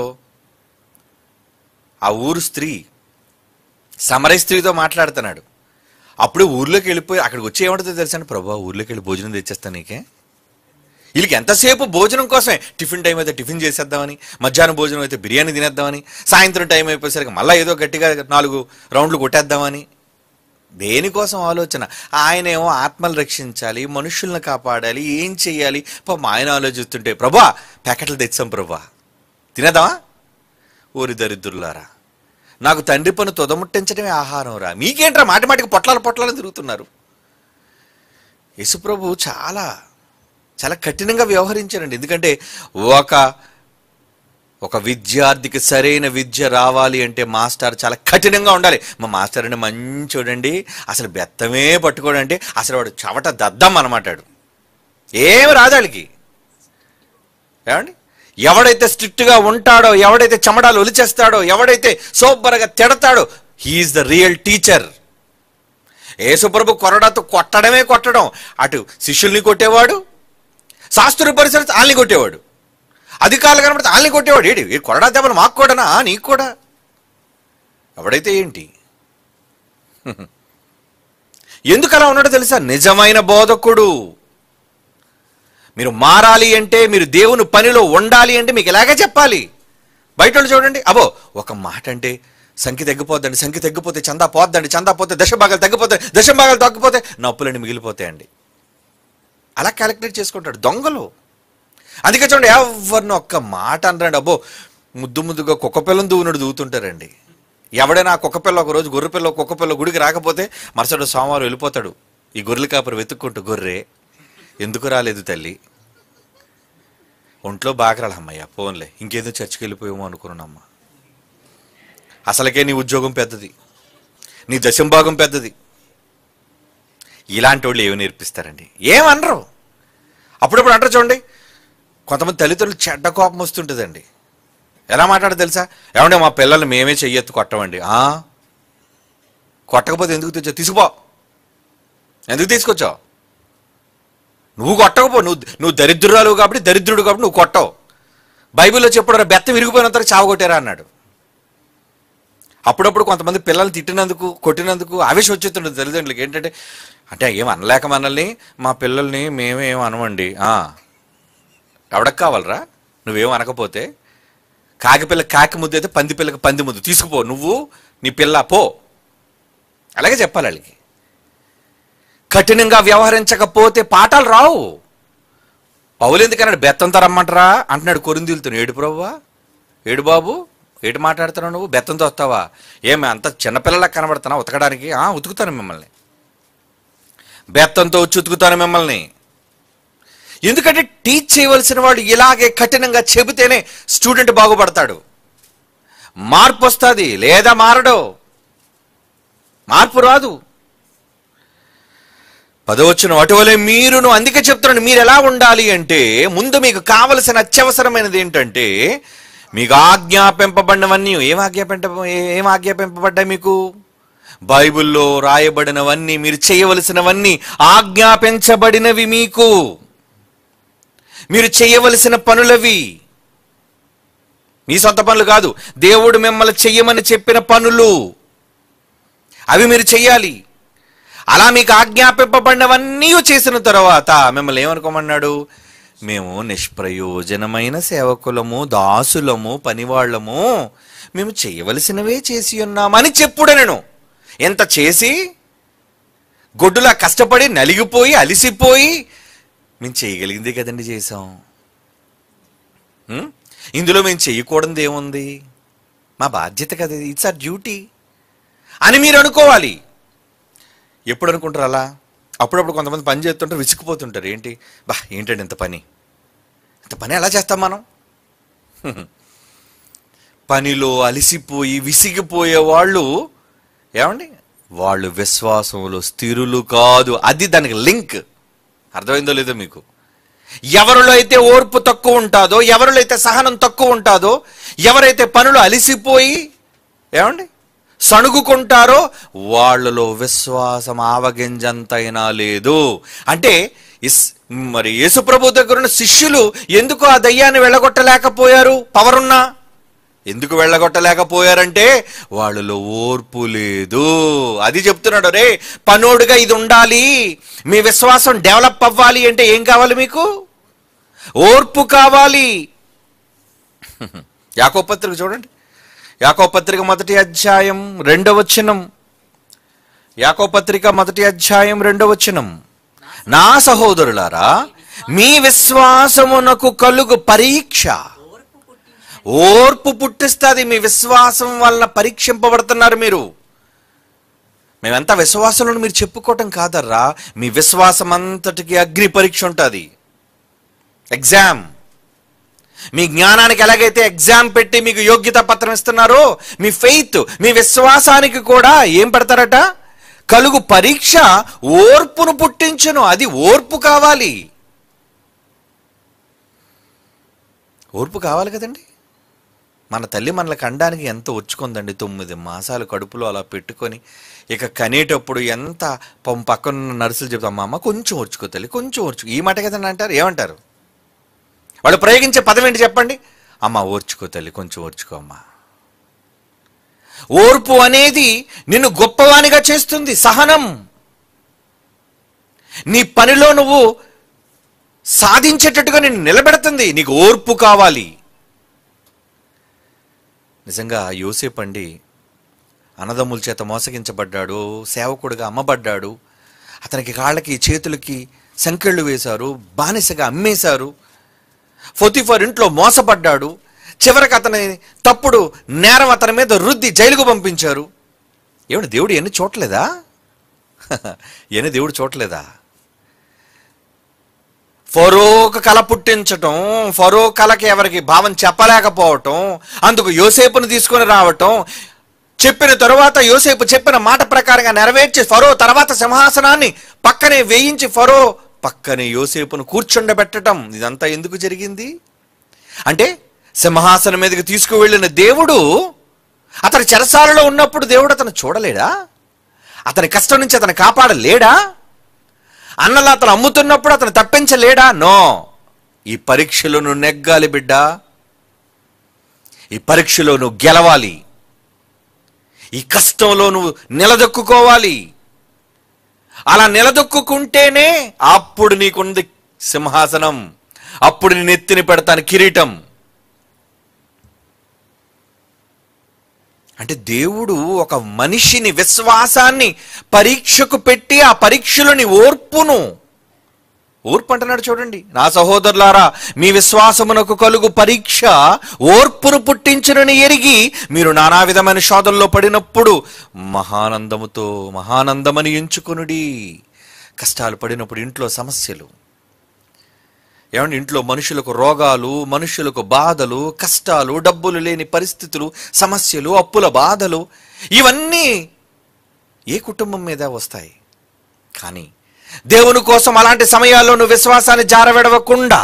ఆ ఊరు స్త్రీ సమరయ స్త్రీతో మాట్లాడుతున్నాడు అప్పుడే ఊర్లోకి వెళ్ళిపోయి అక్కడికి వచ్చి ఏమంటుందో అండి ప్రభా ఊర్లోకి వెళ్ళి భోజనం తెచ్చేస్తా నీకే వీళ్ళకి ఎంతసేపు భోజనం కోసమే టిఫిన్ టైం అయితే టిఫిన్ చేసేద్దామని మధ్యాహ్నం భోజనం అయితే బిర్యానీ తినేద్దామని సాయంత్రం టైం అయిపోయేసరికి మళ్ళీ ఏదో గట్టిగా నాలుగు రౌండ్లు కొట్టేద్దామని దేనికోసం ఆలోచన ఆయన ఏమో ఆత్మలు రక్షించాలి మనుషుల్ని కాపాడాలి ఏం చేయాలి పాపం ఆయన ఆలోచిస్తుంటే ప్రభా ప్యాకెట్లు తెచ్చాం ప్రభా తినేద్దామా ఓరి దరిద్రులారా నాకు తండ్రి పను తొదముట్టించడమే ఆహారం రా మీకేంట్రా మాటి మాటికి పొట్లాలు పొట్లాలని తిరుగుతున్నారు యశుప్రభు చాలా చాలా కఠినంగా వ్యవహరించారండి ఎందుకంటే ఒక ఒక విద్యార్థికి సరైన విద్య రావాలి అంటే మాస్టర్ చాలా కఠినంగా ఉండాలి మా మాస్టర్ అంటే మంచోడండి అసలు బెత్తమే పట్టుకోడండి అసలు వాడు చవట దద్దం అనమాటాడు ఏం రాదాడికి ఏమండి ఎవడైతే స్ట్రిక్ట్గా ఉంటాడో ఎవడైతే చెమడాలు ఒలిచేస్తాడో ఎవడైతే సూపర్గా తిడతాడో హీఈస్ ద రియల్ టీచర్ యేసుప్రభు కొరడాతో కొట్టడమే కొట్టడం అటు శిష్యుల్ని కొట్టేవాడు శాస్త్రుడి పరిసర ఆల్ని కొట్టేవాడు అధికారులు కనబడితే ఆల్ని కొట్టేవాడు ఏడు ఈ కొరడా దెబ్బలు మాకు కూడానా నీకు కూడా ఎవడైతే ఏంటి ఎందుకలా ఉన్నాడో తెలుసా నిజమైన బోధకుడు మీరు మారాలి అంటే మీరు దేవుని పనిలో ఉండాలి అంటే మీకు ఇలాగే చెప్పాలి బయట చూడండి అబో ఒక మాట అంటే సంఖ్య తగ్గిపోద్దండి సంఖ్య తగ్గిపోతే చందా పోద్దండి చందా పోతే దశభాగాలు తగ్గిపోతాయి దశభాగాలు తగ్గిపోతే నప్పులన్నీ మిగిలిపోతాయండి అలా క్యాలిక్యులేట్ చేసుకుంటాడు దొంగలు అందుకే చూడండి ఎవరిని ఒక్క మాట అనరండి అబ్బో ముద్దు ముద్దుగా కుక్కపిల్లను దూవునుడు దూతుంటారండి ఎవడైనా కుక్కపిల్ల ఒకరోజు గొర్రెపిల్ల కుక్కపిల్ల గుడికి రాకపోతే మరుసటి సోమవారం వెళ్ళిపోతాడు ఈ గొర్రెల కాపరి వెతుక్కుంటూ గొర్రె ఎందుకు రాలేదు తల్లి ఒంట్లో బాగా రాలమ్మయ్యా ఫోన్లే ఇంకేదో చర్చికి వెళ్ళిపోయేమో అనుకున్నామ్మా అసలకే నీ ఉద్యోగం పెద్దది నీ దశంభాగం పెద్దది ఇలాంటి వాళ్ళు ఏమి నేర్పిస్తారండి ఏమనరు అప్పుడప్పుడు అంటారు చూడండి కొంతమంది తల్లిదండ్రులు చెడ్డ కోపం వస్తుంటుందండి ఎలా మాట్లాడో తెలుసా ఏమంటే మా పిల్లల్ని మేమే చెయ్యొత్తు కొట్టమండి కొట్టకపోతే ఎందుకు తెచ్చా తీసుకుపో ఎందుకు తీసుకొచ్చావు నువ్వు కొట్టకపో నువ్వు నువ్వు దరిద్రురాలు కాబట్టి దరిద్రుడు కాబట్టి నువ్వు కొట్టవు బైబిల్లో చెప్పడం బెత్తం విరిగిపోయినంత చావు చావగొట్టారా అన్నాడు అప్పుడప్పుడు కొంతమంది పిల్లల్ని తిట్టినందుకు కొట్టినందుకు ఆవేశం వచ్చేస్తుండే తల్లిదండ్రులకి ఏంటంటే అంటే ఏం అనలేక మనల్ని మా పిల్లల్ని మేమేం అనవండి ఎవడకు కావాలరా నువ్వేం అనకపోతే కాకిపిల్ల కాకి ముద్దు అయితే పంది పిల్లకి పంది ముద్దు తీసుకుపో నువ్వు నీ పిల్ల పో అలాగే చెప్పాలి వాళ్ళకి కఠినంగా వ్యవహరించకపోతే పాఠాలు రావు పౌలు ఎందుకన్నాడు బెత్తంతో రమ్మంటారా అంటున్నాడు కొరిందిలతో ఏడు ప్రభువా ఏడు బాబు ఏడు మాట్లాడుతున్నావు నువ్వు బెత్తంతో వస్తావా ఏమి అంత చిన్నపిల్లలా కనబడుతున్నా ఉతకడానికి ఉతుకుతాను మిమ్మల్ని బెత్తంతో వచ్చి ఉతుకుతాను మిమ్మల్ని ఎందుకంటే టీచ్ చేయవలసిన వాడు ఇలాగే కఠినంగా చెబితేనే స్టూడెంట్ బాగుపడతాడు మార్పు వస్తుంది లేదా మారడు మార్పు రాదు పదవచ్చిన అటువలే మీరును అందుకే చెప్తున్నాను మీరు ఎలా ఉండాలి అంటే ముందు మీకు కావలసిన అత్యవసరమైనది ఏంటంటే మీకు ఆజ్ఞాపింపబడినవన్నీ ఏం ఆజ్ఞాపింప ఏం ఆజ్ఞాపింపబడ్డాయి మీకు బైబిల్లో రాయబడినవన్నీ మీరు చేయవలసినవన్నీ ఆజ్ఞాపించబడినవి మీకు మీరు చేయవలసిన పనులవి మీ సొంత పనులు కాదు దేవుడు మిమ్మల్ని చెయ్యమని చెప్పిన పనులు అవి మీరు చేయాలి అలా మీకు ఆజ్ఞాపింపబడినవన్నీ చేసిన తర్వాత మిమ్మల్ని ఏమనుకోమన్నాడు మేము నిష్ప్రయోజనమైన సేవకులము దాసులము పనివాళ్ళము మేము చేయవలసినవే చేసి ఉన్నామని నేను ఎంత చేసి గొడ్డులా కష్టపడి నలిగిపోయి అలిసిపోయి మేము చేయగలిగింది కదండి చేసాం ఇందులో మేము చేయకూడదు ఏముంది మా బాధ్యత కదా ఇట్స్ ఆర్ డ్యూటీ అని మీరు అనుకోవాలి ఎప్పుడు అనుకుంటారు అలా అప్పుడప్పుడు కొంతమంది పని చేస్తుంటారు విసిగిపోతుంటారు ఏంటి బా ఏంటండి ఇంత పని ఇంత పని ఎలా చేస్తాం మనం పనిలో అలసిపోయి విసిగిపోయే వాళ్ళు ఏమండి వాళ్ళు విశ్వాసంలో స్థిరులు కాదు అది దానికి లింక్ అర్థమైందో లేదో మీకు ఎవరిలో అయితే ఓర్పు తక్కువ ఉంటుందో ఎవరిలో అయితే సహనం తక్కువ ఉంటుందో ఎవరైతే పనులు అలిసిపోయి ఏమండి సణుగుకుంటారో వాళ్ళలో విశ్వాసం ఆవగింజంతైనా లేదు అంటే ఇస్ మరి యేసుప్రభు ఉన్న శిష్యులు ఎందుకు ఆ దయ్యాన్ని వెళ్ళగొట్టలేకపోయారు పవరున్నా ఎందుకు వెళ్ళగొట్టలేకపోయారంటే వాళ్ళలో ఓర్పు లేదు అది చెప్తున్నాడు రే పనోడుగా ఇది ఉండాలి మీ విశ్వాసం డెవలప్ అవ్వాలి అంటే ఏం కావాలి మీకు ఓర్పు కావాలి యాకోపత్రిక చూడండి యాకోపత్రిక మొదటి అధ్యాయం రెండవ చినం యాకోపత్రిక మొదటి అధ్యాయం రెండవ చినం నా సహోదరులారా మీ విశ్వాసమునకు కలుగు పరీక్ష ఓర్పు పుట్టిస్తుంది మీ విశ్వాసం వలన పరీక్షింపబడుతున్నారు మీరు మేమంతా విశ్వాసంలో మీరు చెప్పుకోవటం కాదర్రా మీ విశ్వాసం అంతటికి అగ్ని పరీక్ష ఉంటుంది ఎగ్జామ్ మీ జ్ఞానానికి ఎలాగైతే ఎగ్జామ్ పెట్టి మీకు యోగ్యత పత్రం ఇస్తున్నారో మీ ఫెయిత్ మీ విశ్వాసానికి కూడా ఏం పెడతారట కలుగు పరీక్ష ఓర్పును పుట్టించును అది ఓర్పు కావాలి ఓర్పు కావాలి కదండి మన తల్లి మనల కండానికి ఎంత ఒచ్చుకుందండి తొమ్మిది మాసాలు కడుపులో అలా పెట్టుకొని ఇక కనేటప్పుడు ఎంత పక్కన నర్సులు చెప్తాం మా అమ్మ కొంచెం ఒర్చుకో తల్లి కొంచెం ఒర్చుకో ఈ మాట కదండి అంటారు ఏమంటారు వాళ్ళు ప్రయోగించే పదం ఏంటి చెప్పండి అమ్మ ఓర్చుకో తల్లి కొంచెం ఓర్చుకో అమ్మ ఓర్పు అనేది నిన్ను గొప్పవానిగా చేస్తుంది సహనం నీ పనిలో నువ్వు సాధించేటట్టుగా నిన్ను నిలబెడుతుంది నీకు ఓర్పు కావాలి నిజంగా యోసేపు అండి అన్నదమ్ముల చేత మోసగించబడ్డాడు సేవకుడిగా అమ్మబడ్డాడు అతనికి కాళ్ళకి చేతులకి సంకెళ్ళు వేశారు బానిసగా అమ్మేశారు ఫొతిఫర్ ఇంట్లో మోసపడ్డాడు చివరికి అతని తప్పుడు నేరం అతని మీద రుద్ది జైలుకు పంపించారు ఏమిటి దేవుడు ఎన్ని చూడలేదా ఎన్ని దేవుడు చూడలేదా ఫరోక కళ పుట్టించటం ఫరో కళకి ఎవరికి భావం చెప్పలేకపోవటం అందుకు యోసేపును తీసుకుని రావటం చెప్పిన తరువాత యోసేపు చెప్పిన మాట ప్రకారంగా నెరవేర్చి ఫరో తర్వాత సింహాసనాన్ని పక్కనే వేయించి ఫరో పక్కనే యోసేపును కూర్చుండబెట్టడం ఇదంతా ఎందుకు జరిగింది అంటే సింహాసనం మీదకి తీసుకువెళ్ళిన దేవుడు అతని చెరసాలలో ఉన్నప్పుడు దేవుడు అతను చూడలేడా అతని కష్టం నుంచి అతను కాపాడలేడా అన్నలు అతను అమ్ముతున్నప్పుడు అతను తప్పించలేడా నో ఈ పరీక్షలను నెగ్గాలి బిడ్డ ఈ పరీక్షలో నువ్వు గెలవాలి ఈ కష్టంలో నువ్వు నిలదొక్కుకోవాలి అలా నిలదొక్కుంటేనే అప్పుడు నీకుంది సింహాసనం అప్పుడు నేను ఎత్తిని పెడతాను కిరీటం అంటే దేవుడు ఒక మనిషిని విశ్వాసాన్ని పరీక్షకు పెట్టి ఆ పరీక్షలోని ఓర్పును ఓర్పు అంటున్నాడు చూడండి నా సహోదరులారా మీ విశ్వాసమునకు కలుగు పరీక్ష ఓర్పును పుట్టించునని ఎరిగి మీరు నానా విధమైన శోధనలో పడినప్పుడు మహానందముతో మహానందమని ఎంచుకునుడి కష్టాలు పడినప్పుడు ఇంట్లో సమస్యలు ఏమంటే ఇంట్లో మనుషులకు రోగాలు మనుషులకు బాధలు కష్టాలు డబ్బులు లేని పరిస్థితులు సమస్యలు అప్పుల బాధలు ఇవన్నీ ఏ కుటుంబం మీద వస్తాయి కానీ దేవుని కోసం అలాంటి సమయాల్లో నువ్వు విశ్వాసాన్ని జారవిడవకుండా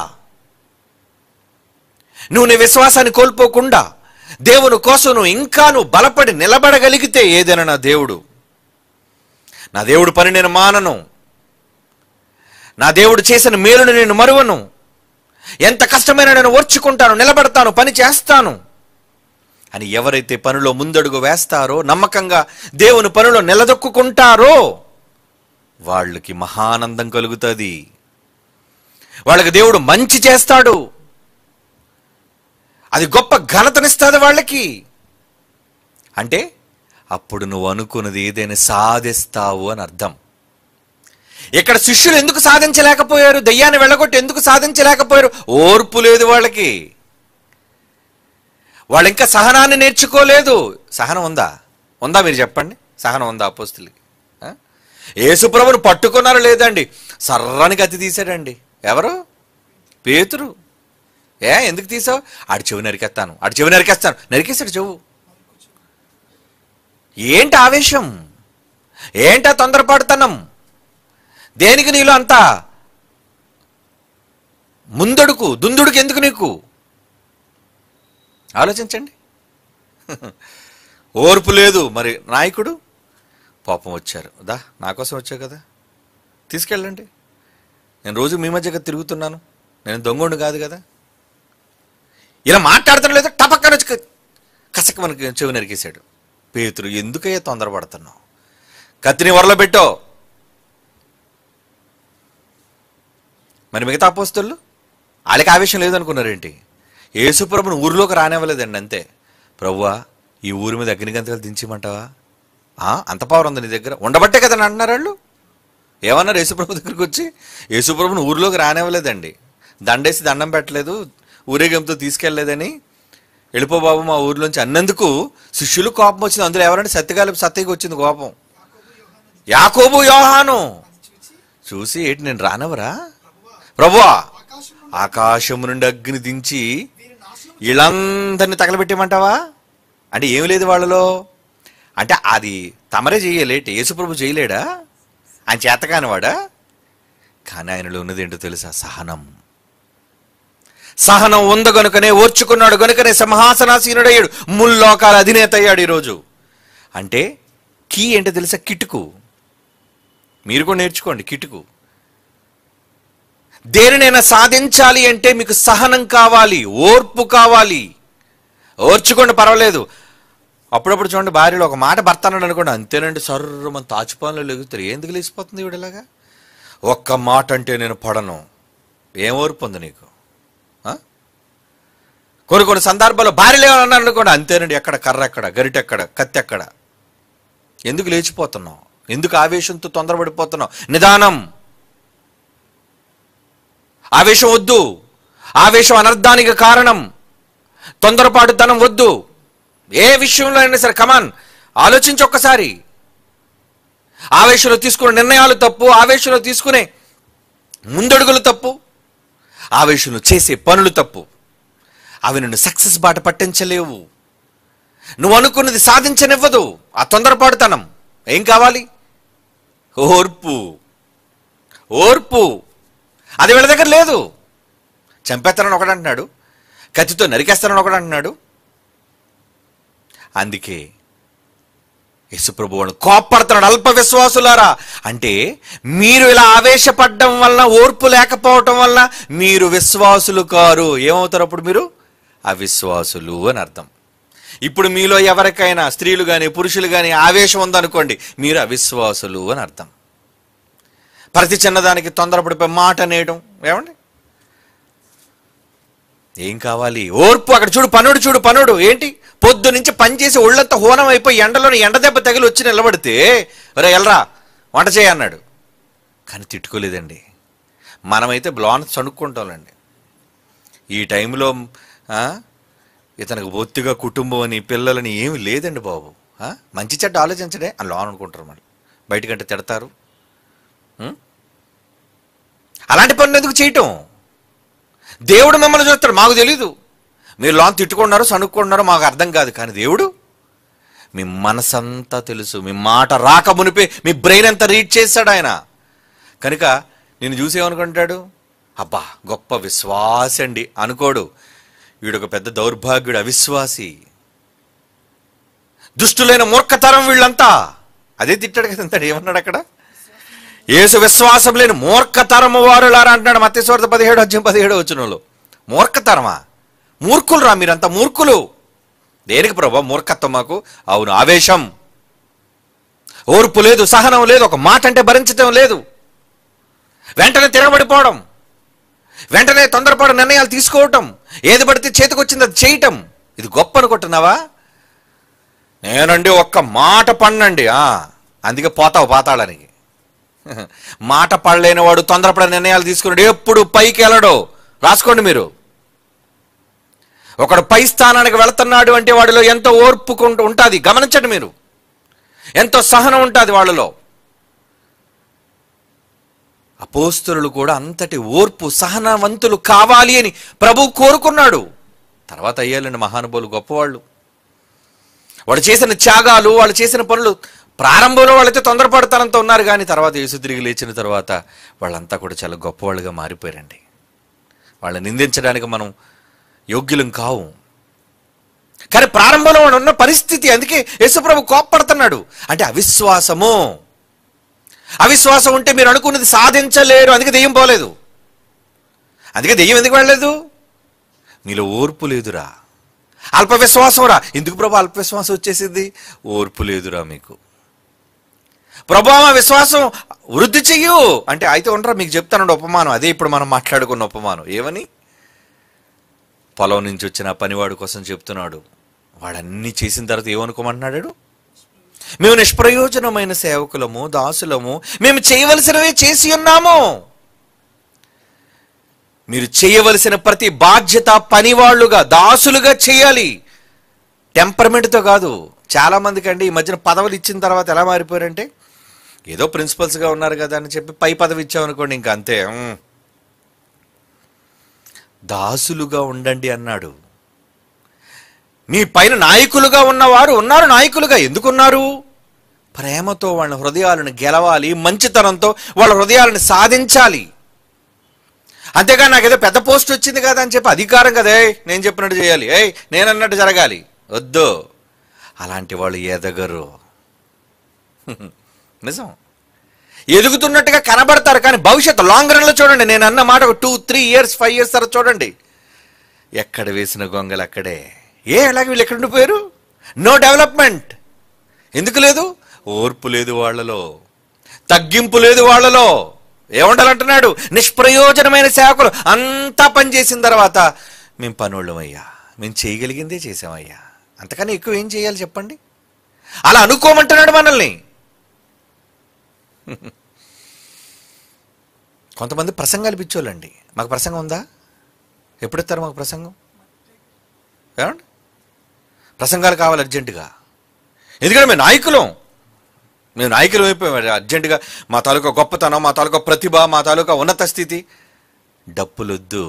నువ్వు నీ విశ్వాసాన్ని కోల్పోకుండా దేవుని కోసం నువ్వు ఇంకా నువ్వు బలపడి నిలబడగలిగితే ఏదైనా నా దేవుడు నా దేవుడు పని నేను మానను నా దేవుడు చేసిన మేలును నేను మరువను ఎంత కష్టమైనా నేను ఓర్చుకుంటాను నిలబడతాను పని చేస్తాను అని ఎవరైతే పనిలో ముందడుగు వేస్తారో నమ్మకంగా దేవుని పనిలో నిలదొక్కుంటారో వాళ్ళకి మహానందం కలుగుతుంది వాళ్ళకి దేవుడు మంచి చేస్తాడు అది గొప్ప ఘనతనిస్తుంది వాళ్ళకి అంటే అప్పుడు నువ్వు అనుకున్నది ఏదైనా సాధిస్తావు అని అర్థం ఇక్కడ శిష్యులు ఎందుకు సాధించలేకపోయారు దయ్యాన్ని వెళ్ళగొట్టి ఎందుకు సాధించలేకపోయారు ఓర్పు లేదు వాళ్ళకి వాళ్ళు ఇంకా సహనాన్ని నేర్చుకోలేదు సహనం ఉందా ఉందా మీరు చెప్పండి సహనం ఉందా అపోస్తులకి యేసుప్రభును పట్టుకున్నారు లేదండి సర్రానికి అతి తీశాడండి ఎవరు పేతురు ఏ ఎందుకు తీసావు ఆడి చెవి నరికేస్తాను ఆడి చెవి నరికేస్తాను నరికేశాడు చెవు ఏంటి ఆవేశం ఏంట తొందరపడుతనం దేనికి నీలో అంతా ముందడుకు దుందుడుకు ఎందుకు నీకు ఆలోచించండి ఓర్పు లేదు మరి నాయకుడు పాపం వచ్చారు దా నా కోసం వచ్చావు కదా తీసుకెళ్ళండి నేను రోజు మీ మధ్యగా తిరుగుతున్నాను నేను దొంగోండు కాదు కదా ఇలా మాట్లాడతాను లేదా టపక్కన వచ్చి కసక మనకి చెవి నరికేశాడు పేతురు ఎందుకయ్యా తొందరపడుతున్నావు కత్తిని వరలో పెట్టో మరి మిగతా అపోస్తులు వాళ్ళకి ఆవేశం లేదనుకున్నారేంటి ఏసుప్రభుని ఊరిలోకి రానివ్వలేదండి అంతే ప్రవ్వా ఈ ఊరి మీద అగ్నిగంతలు దించమంటావా అంత పవర్ ఉంది నీ దగ్గర ఉండబట్టే కదా అంటున్నారు వాళ్ళు ఏమన్నారు యేసుప్రభు దగ్గరికి వచ్చి యేసుప్రభుని ఊరిలోకి రానివ్వలేదండి దండేసి దండం పెట్టలేదు ఊరేగింపుతో తీసుకెళ్లేదని వెళ్ళిపోబాబు మా ఊర్లోంచి అన్నందుకు శిష్యులు కోపం వచ్చింది అందులో ఎవరంటే సత్యగాలి సత్యకి వచ్చింది కోపం యాకోబు యోహాను చూసి ఏంటి నేను రానవరా ప్రభువా ఆకాశము నుండి అగ్ని దించి వీళ్ళందరినీ తగలబెట్టేమంటావా అంటే ఏమి లేదు వాళ్ళలో అంటే అది తమరే చేయలేట యేసుప్రభు చేయలేడా ఆయన చేతకానివాడా కానీ ఆయనలో ఉన్నది ఏంటో తెలుసా సహనం సహనం ఉంద గనుకనే ఓర్చుకున్నాడు గనుకనే సింహాసనాసీనుడయ్యాడు ముల్లోకాల అధినేత అయ్యాడు ఈరోజు అంటే కీ ఏంటో తెలుసా కిటుకు మీరు కూడా నేర్చుకోండి కిటుకు దేనినైనా సాధించాలి అంటే మీకు సహనం కావాలి ఓర్పు కావాలి ఓర్చుకోండి పర్వాలేదు అప్పుడప్పుడు చూడండి భార్యలో ఒక మాట భర్త అన్నాడు అనుకోండి అంతేనండి సర్రు మన తాచుపాన్లు లెగుతారు ఎందుకు లేచిపోతుంది ఇవిడలాగా ఒక్క మాట అంటే నేను పడను ఏం ఓర్పు ఉంది నీకు కొన్ని కొన్ని సందర్భాల్లో భార్యలు ఏమన్నా అనుకోండి అంతేనండి ఎక్కడ కర్ర ఎక్కడ గరిటెక్కడ కత్తెక్కడ ఎందుకు లేచిపోతున్నావు ఎందుకు ఆవేశంతో తొందరపడిపోతున్నావు నిదానం ఆవేశం వద్దు ఆవేశం అనర్థానికి కారణం తొందరపాటుతనం వద్దు ఏ విషయంలో అయినా సరే కమాన్ ఆలోచించి ఒక్కసారి ఆవేశంలో తీసుకునే నిర్ణయాలు తప్పు ఆవేశంలో తీసుకునే ముందడుగులు తప్పు ఆవేశంలో చేసే పనులు తప్పు అవి నిన్ను సక్సెస్ బాట పట్టించలేవు నువ్వు అనుకున్నది సాధించనివ్వదు ఆ తొందరపాటుతనం ఏం కావాలి ఓర్పు ఓర్పు అది వీళ్ళ దగ్గర లేదు చంపేస్తానని అంటున్నాడు కత్తితో నరికేస్తానని అంటున్నాడు అందుకే యశుప్రభు వాడు కోప్పడుతున్నాడు అల్ప విశ్వాసులారా అంటే మీరు ఇలా ఆవేశపడడం వలన ఓర్పు లేకపోవటం వలన మీరు విశ్వాసులు కారు ఏమవుతారు అప్పుడు మీరు అవిశ్వాసులు అని అర్థం ఇప్పుడు మీలో ఎవరికైనా స్త్రీలు కానీ పురుషులు కానీ ఆవేశం ఉందనుకోండి మీరు అవిశ్వాసులు అని అర్థం ప్రతి చిన్నదానికి తొందరపడిపోయి మాట అనేయడం ఏమండి ఏం కావాలి ఓర్పు అక్కడ చూడు పనుడు చూడు పనుడు ఏంటి పొద్దు నుంచి పనిచేసి ఒళ్ళంతా హోనం అయిపోయి ఎండలోని ఎండ దెబ్బ తగిలి వచ్చి నిలబడితే రే ఎల్రా వంట చేయన్నాడు కానీ తిట్టుకోలేదండి మనమైతే బ్లాన్ చనుక్కుంటాంలేండి ఈ టైంలో ఇతనికి ఒత్తిగా కుటుంబం అని పిల్లలని ఏమి లేదండి బాబు మంచి చెడ్డ ఆలోచించడే అని లోన్ అనుకుంటారు మళ్ళీ బయటకంటే తిడతారు అలాంటి పనులు ఎందుకు చేయటం దేవుడు మిమ్మల్ని చూస్తాడు మాకు తెలీదు మీరు లోన్ తిట్టుకున్నారు సనుక్కున్నారో మాకు అర్థం కాదు కానీ దేవుడు మీ మనసంతా తెలుసు మీ మాట రాక మునిపే మీ బ్రెయిన్ అంతా రీడ్ చేస్తాడు ఆయన కనుక నేను చూసేమనుకుంటాడు అబ్బా గొప్ప విశ్వాసం అండి అనుకోడు ఒక పెద్ద దౌర్భాగ్యుడు అవిశ్వాసి దుష్టులైన మూర్ఖతరం వీళ్ళంతా అదే తిట్టాడు కదా కదంతాడు ఏమన్నాడు అక్కడ ఏసు విశ్వాసం లేని మూర్ఖతరము వారులారా అంటున్నాడు మత్స్వార్థ పదిహేడు అధ్యయం పదిహేడు వచ్చిన వాళ్ళు మూర్ఖతరమా మూర్ఖులు రా మీరంతా మూర్ఖులు దేనికి ప్రభా మూర్ఖత్వం మాకు అవును ఆవేశం ఓర్పు లేదు సహనం లేదు ఒక మాట అంటే భరించడం లేదు వెంటనే తిరగబడిపోవడం వెంటనే తొందరపాటు నిర్ణయాలు తీసుకోవటం ఏది పడితే చేతికొచ్చింది అది చేయటం ఇది గొప్ప అనుకుంటున్నావా నేనండి ఒక్క మాట పండండి అందుకే పోతావు పాతాళానికి మాట పడలేని వాడు తొందరపడే నిర్ణయాలు తీసుకున్నాడు ఎప్పుడు పైకి వెళ్ళడో రాసుకోండి మీరు ఒకడు పై స్థానానికి వెళుతున్నాడు అంటే వాడిలో ఎంతో ఓర్పుకుంటూ ఉంటుంది గమనించండి మీరు ఎంతో సహనం ఉంటుంది వాళ్ళలో అపోస్తులు కూడా అంతటి ఓర్పు సహనవంతులు కావాలి అని ప్రభు కోరుకున్నాడు తర్వాత అయ్యాలండి మహానుభావులు గొప్పవాళ్ళు వాడు చేసిన త్యాగాలు వాళ్ళు చేసిన పనులు ప్రారంభంలో వాళ్ళైతే తొందరపడతానంత ఉన్నారు కానీ తర్వాత యేసు తిరిగి లేచిన తర్వాత వాళ్ళంతా కూడా చాలా గొప్పవాళ్ళుగా మారిపోయారండి వాళ్ళని నిందించడానికి మనం యోగ్యులం కావు కానీ ప్రారంభంలో ఉన్న పరిస్థితి అందుకే యేసుప్రభు కోప్పడుతున్నాడు అంటే అవిశ్వాసము అవిశ్వాసం ఉంటే మీరు అనుకున్నది సాధించలేరు అందుకే దెయ్యం పోలేదు అందుకే దెయ్యం ఎందుకు వెళ్ళలేదు మీలో ఓర్పు లేదురా అల్పవిశ్వాసం రా ఎందుకు ప్రభు అల్పవిశ్వాసం వచ్చేసింది ఓర్పు లేదురా మీకు ప్రభావ విశ్వాసం వృద్ధి చెయ్యు అంటే అయితే ఉండరా మీకు చెప్తానండి ఉపమానం అదే ఇప్పుడు మనం మాట్లాడుకున్న ఉపమానం ఏమని పొలం నుంచి వచ్చిన పనివాడు కోసం చెప్తున్నాడు వాడన్నీ చేసిన తర్వాత ఏమనుకోమంటున్నాడు మేము నిష్ప్రయోజనమైన సేవకులము దాసులము మేము చేయవలసినవే చేసి ఉన్నాము మీరు చేయవలసిన ప్రతి బాధ్యత పనివాళ్లుగా దాసులుగా చేయాలి టెంపర్మెంట్తో కాదు చాలా మందికి అండి ఈ మధ్యన పదవులు ఇచ్చిన తర్వాత ఎలా మారిపోయారంటే ఏదో ప్రిన్సిపల్స్గా ఉన్నారు కదా అని చెప్పి పై పదవి ఇచ్చామనుకోండి ఇంకా అంతే దాసులుగా ఉండండి అన్నాడు మీ పైన నాయకులుగా ఉన్నవారు ఉన్నారు నాయకులుగా ఎందుకున్నారు ప్రేమతో వాళ్ళ హృదయాలను గెలవాలి మంచితనంతో వాళ్ళ హృదయాలను సాధించాలి అంతేగా నాకేదో పెద్ద పోస్ట్ వచ్చింది కదా అని చెప్పి అధికారం కదా నేను చెప్పినట్టు చేయాలి ఏ నేను అన్నట్టు జరగాలి వద్దు అలాంటి వాళ్ళు ఎదగరు నిజం ఎదుగుతున్నట్టుగా కనబడతారు కానీ భవిష్యత్తు లాంగ్ రన్లో చూడండి నేను అన్న మాట ఒక two three years five years తర్వాత చూడండి ఎక్కడ వేసిన గొంగలు అక్కడే ఏ అలాగే వీళ్ళు ఎక్కడ ఉండిపోయారు నో డెవలప్మెంట్ ఎందుకు లేదు ఓర్పు లేదు వాళ్ళలో తగ్గింపు లేదు వాళ్ళలో ఏముండాలంటున్నాడు నిష్ప్రయోజనమైన సేవకులు అంతా పనిచేసిన తర్వాత మేము పనోళ్ళమయ్యా మేము చేయగలిగిందే చేసామయ్యా అంతకన్నా ఎక్కువ ఏం చేయాలి చెప్పండి అలా అనుకోమంటున్నాడు మనల్ని కొంతమంది ప్రసంగాలు పిచ్చోళ్ళండి మాకు ప్రసంగం ఉందా ఎప్పుడిస్తారు మాకు ప్రసంగం ఏమండి ప్రసంగాలు కావాలి అర్జెంటుగా ఎందుకంటే మేము నాయకులం మేము నాయకులు అయిపోయాం అర్జెంటుగా మా తాలూకా గొప్పతనం మా తాలూకా ప్రతిభ మా తాలూకా ఉన్నత స్థితి డప్పులొద్దు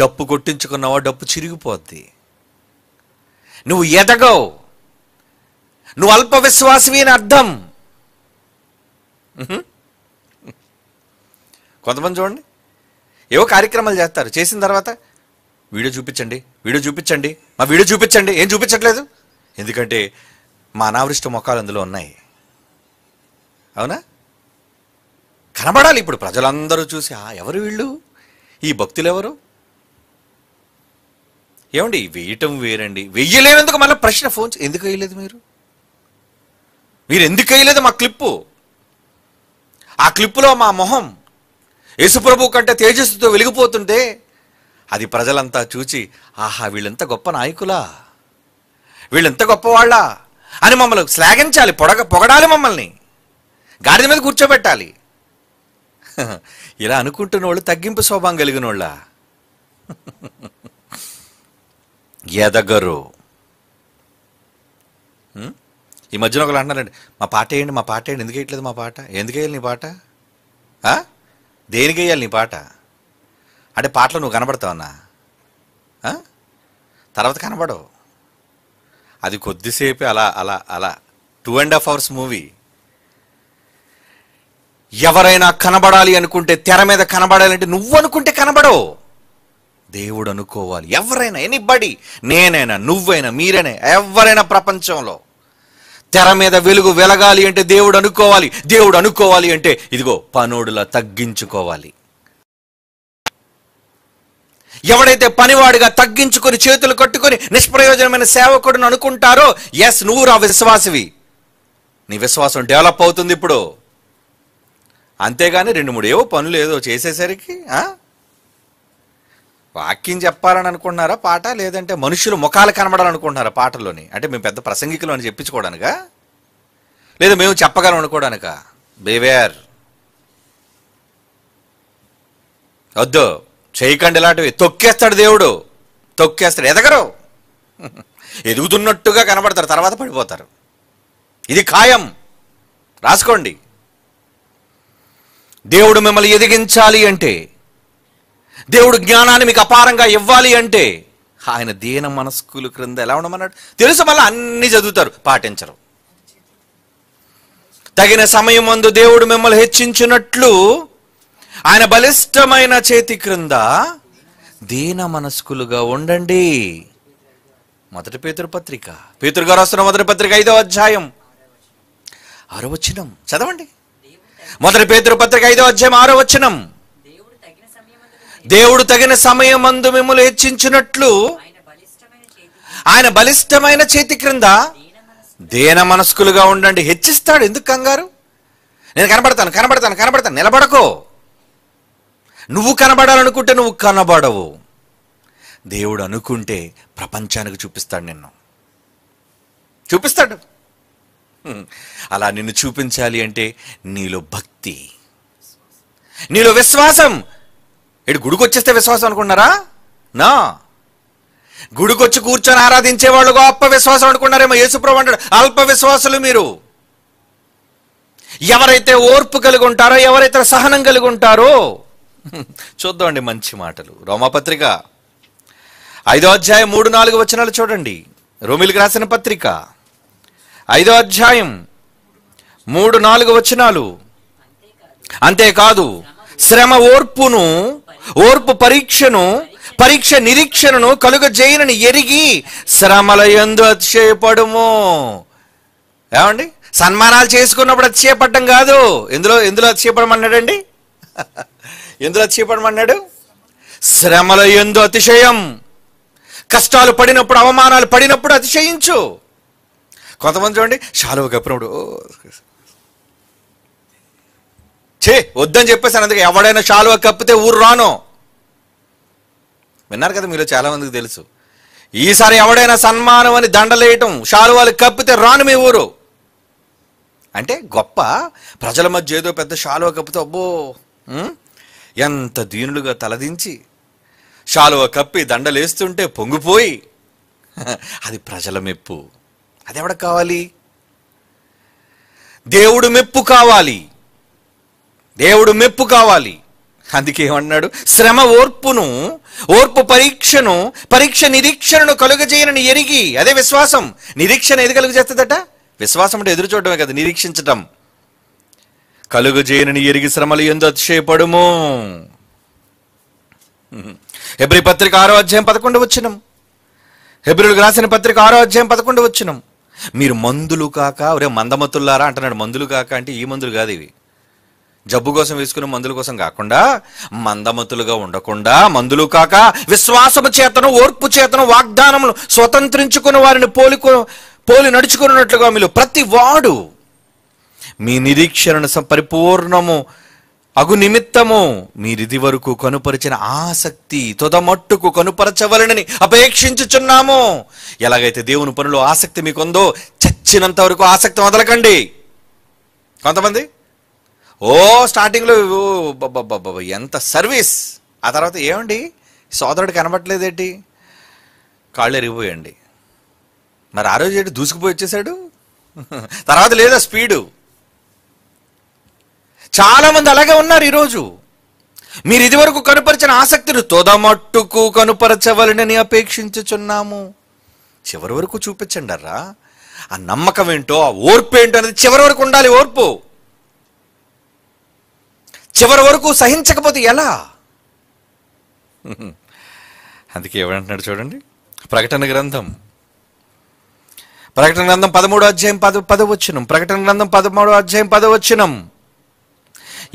డప్పు కొట్టించుకున్నావా డప్పు చిరిగిపోద్ది నువ్వు ఎదగవు నువ్వు అల్ప విశ్వాసవి అని అర్థం కొంతమంది చూడండి ఏవో కార్యక్రమాలు చేస్తారు చేసిన తర్వాత వీడియో చూపించండి వీడియో చూపించండి మా వీడియో చూపించండి ఏం చూపించట్లేదు ఎందుకంటే మా అనావృష్ట మొక్కలు అందులో ఉన్నాయి అవునా కనబడాలి ఇప్పుడు ప్రజలందరూ చూసి ఆ ఎవరు వీళ్ళు ఈ భక్తులు ఎవరు ఏమండి వేయటం వేరండి వెయ్యలేనందుకు మళ్ళీ ప్రశ్న ఫోన్ ఎందుకు వేయలేదు మీరు మీరు ఎందుకు వేయలేదు మా క్లిప్పు ఆ క్లిప్పులో మా మొహం యేసుప్రభు కంటే తేజస్సుతో వెలిగిపోతుంటే అది ప్రజలంతా చూచి ఆహా వీళ్ళంత గొప్ప నాయకులా వీళ్ళెంత గొప్పవాళ్ళ అని మమ్మల్ని శ్లాఘించాలి పొడగ పొగడాలి మమ్మల్ని గాడిద మీద కూర్చోబెట్టాలి ఇలా అనుకుంటున్న వాళ్ళు తగ్గింపు స్వభావం కలిగిన వాళ్ళ ఎదగరు ఈ మధ్యన ఒకళ్ళు అంటున్నారండి మా పాట వేయండి మా పాట వేయండి ఎందుకు వేయట్లేదు మా పాట ఎందుకు వేయాలి నీ పాట దేనికి వేయాలి నీ పాట అంటే పాటలు నువ్వు కనబడతావన్నా తర్వాత కనబడవు అది కొద్దిసేపు అలా అలా అలా two and half hours movie ఎవరైనా కనబడాలి అనుకుంటే తెర మీద కనబడాలంటే నువ్వు అనుకుంటే కనబడవు దేవుడు అనుకోవాలి ఎవరైనా ఎనీబడి నేనైనా నువ్వైనా మీరైనా ఎవరైనా ప్రపంచంలో తెర మీద వెలుగు వెలగాలి అంటే దేవుడు అనుకోవాలి దేవుడు అనుకోవాలి అంటే ఇదిగో పనోడులా తగ్గించుకోవాలి ఎవడైతే పనివాడిగా తగ్గించుకొని చేతులు కట్టుకొని నిష్ప్రయోజనమైన సేవకుడును అనుకుంటారో ఎస్ నువ్వు రా విశ్వాసవి నీ విశ్వాసం డెవలప్ అవుతుంది ఇప్పుడు అంతేగాని రెండు మూడు ఏవో పనులు ఏదో చేసేసరికి వాక్యం చెప్పాలని అనుకుంటున్నారా పాట లేదంటే మనుషులు ముఖాలు కనబడాలనుకుంటున్నారా పాటలోని అంటే మేము పెద్ద ప్రసంగికులు అని చెప్పించుకోవడానికా లేదా మేము చెప్పగలం అనుకోవడానికా బేవేర్ వద్దు చేయకండి ఇలాంటివి తొక్కేస్తాడు దేవుడు తొక్కేస్తాడు ఎదగరు ఎదుగుతున్నట్టుగా కనబడతారు తర్వాత పడిపోతారు ఇది ఖాయం రాసుకోండి దేవుడు మిమ్మల్ని ఎదిగించాలి అంటే దేవుడు జ్ఞానాన్ని మీకు అపారంగా ఇవ్వాలి అంటే ఆయన దీన మనస్కులు క్రింద ఎలా ఉండమన్నాడు తెలుసు మళ్ళీ అన్ని చదువుతారు పాటించరు తగిన సమయం అందు దేవుడు మిమ్మల్ని హెచ్చించినట్లు ఆయన బలిష్టమైన చేతి క్రింద దీన మనస్కులుగా ఉండండి మొదటి పత్రిక పేతురు గారు వస్తున్న మొదటి పత్రిక ఐదో అధ్యాయం ఆరో వచ్చినం చదవండి మొదటి పేతురు పత్రిక ఐదో అధ్యాయం ఆరో వచనం దేవుడు తగిన సమయం అందు మిమ్మల్ని హెచ్చించినట్లు ఆయన బలిష్టమైన చేతి క్రింద దేన మనస్కులుగా ఉండండి హెచ్చిస్తాడు ఎందుకు కంగారు నేను కనబడతాను కనబడతాను కనబడతాను నిలబడకో నువ్వు కనబడాలనుకుంటే నువ్వు కనబడవు దేవుడు అనుకుంటే ప్రపంచానికి చూపిస్తాడు నిన్ను చూపిస్తాడు అలా నిన్ను చూపించాలి అంటే నీలో భక్తి నీలో విశ్వాసం ఇడు గుడికొచ్చేస్తే విశ్వాసం అనుకున్నారా నా గుడికొచ్చి కూర్చొని వాళ్ళు గొప్ప విశ్వాసం అనుకున్నారేమో యేసుప్రభు అంటాడు అల్ప విశ్వాసులు మీరు ఎవరైతే ఓర్పు కలిగి ఉంటారో ఎవరైతే సహనం కలిగి ఉంటారో చూద్దామండి మంచి మాటలు రోమపత్రిక ఐదో అధ్యాయం మూడు నాలుగు వచనాలు చూడండి రోమిలికి రాసిన పత్రిక ఐదో అధ్యాయం మూడు నాలుగు వచనాలు అంతేకాదు శ్రమ ఓర్పును ఓర్పు పరీక్షను పరీక్ష నిరీక్షణను కలుగ జైలను ఎరిగి శ్రమలయందు అతిశయపడము ఏమండి సన్మానాలు చేసుకున్నప్పుడు అతిశయపడ్డం కాదు ఎందులో ఎందులో అతిశయపడమన్నాడండి ఎందులో అతిశయపడమన్నాడు శ్రమల ఎందు అతిశయం కష్టాలు పడినప్పుడు అవమానాలు పడినప్పుడు అతిశయించు కొంతమంది చూడండి శాలువ కప్పినప్పుడు చే వద్దని చెప్పేసి అందుకే ఎవడైనా షాలువా కప్పితే ఊరు రాను విన్నారు కదా మీలో చాలా మందికి తెలుసు ఈసారి ఎవడైనా సన్మానం అని దండలేయటం షాలువాలు కప్పితే రాను మీ ఊరు అంటే గొప్ప ప్రజల మధ్య ఏదో పెద్ద షాలువ కప్పితే అబ్బో ఎంత దీనులుగా తలదించి షాలువ కప్పి దండలేస్తుంటే పొంగిపోయి అది ప్రజల మెప్పు అది ఎవడ కావాలి దేవుడు మెప్పు కావాలి దేవుడు మెప్పు కావాలి అందుకే ఏమన్నాడు శ్రమ ఓర్పును ఓర్పు పరీక్షను పరీక్ష నిరీక్షణను కలుగజేయనని ఎరిగి అదే విశ్వాసం నిరీక్షణ ఏది కలుగజేస్తుందట విశ్వాసం అంటే ఎదురు చూడటమే కదా నిరీక్షించటం కలుగజేయనని ఎరిగి శ్రమలు ఎందు అతిశయపడుము హెబ్రి పత్రిక ఆరో అధ్యాయం పదకొండు వచ్చినం హెబ్రిలకు రాసిన పత్రిక ఆరో అధ్యాయం పదకొండు వచ్చినం మీరు మందులు కాక ఒరే మందమతుల్లారా అంటున్నాడు మందులు కాక అంటే ఈ మందులు కాదు ఇవి జబ్బు కోసం వేసుకున్న మందుల కోసం కాకుండా మందమతులుగా ఉండకుండా మందులు కాక విశ్వాసము చేతను ఓర్పు చేతను వాగ్దానములు స్వతంత్రించుకున్న వారిని పోలికో పోలి నడుచుకున్నట్లుగా మీరు ప్రతి వాడు మీ నిరీక్షణను పరిపూర్ణము అగు నిమిత్తము మీరిది వరకు కనుపరిచిన ఆసక్తి తుదమట్టుకు కనుపరచవలనని అపేక్షించుచున్నాము ఎలాగైతే దేవుని పనులు ఆసక్తి మీకుందో చచ్చినంత వరకు ఆసక్తి వదలకండి కొంతమంది ఓ స్టార్టింగ్లో ఎంత సర్వీస్ ఆ తర్వాత ఏమండి సోదరుడు ఏంటి కాళ్ళు ఎరిగిపోయండి మరి ఆ రోజు ఏంటి దూసుకుపోయి వచ్చేసాడు తర్వాత లేదా స్పీడు చాలామంది అలాగే ఉన్నారు ఈరోజు మీరు ఇదివరకు కనుపరిచిన ఆసక్తిని తొదమట్టుకు కనుపరచవలనని అపేక్షించుచున్నాము చివరి వరకు చూపించండి ఆ నమ్మకం ఏంటో ఆ ఓర్పు ఏంటో అనేది చివరి వరకు ఉండాలి ఓర్పు చివరి వరకు సహించకపోతే ఎలా అందుకే ఎవరంటున్నాడు చూడండి ప్రకటన గ్రంథం ప్రకటన గ్రంథం పదమూడో అధ్యాయం పద పదవచ్చును ప్రకటన గ్రంథం పదమూడో అధ్యాయం పదవచ్చునం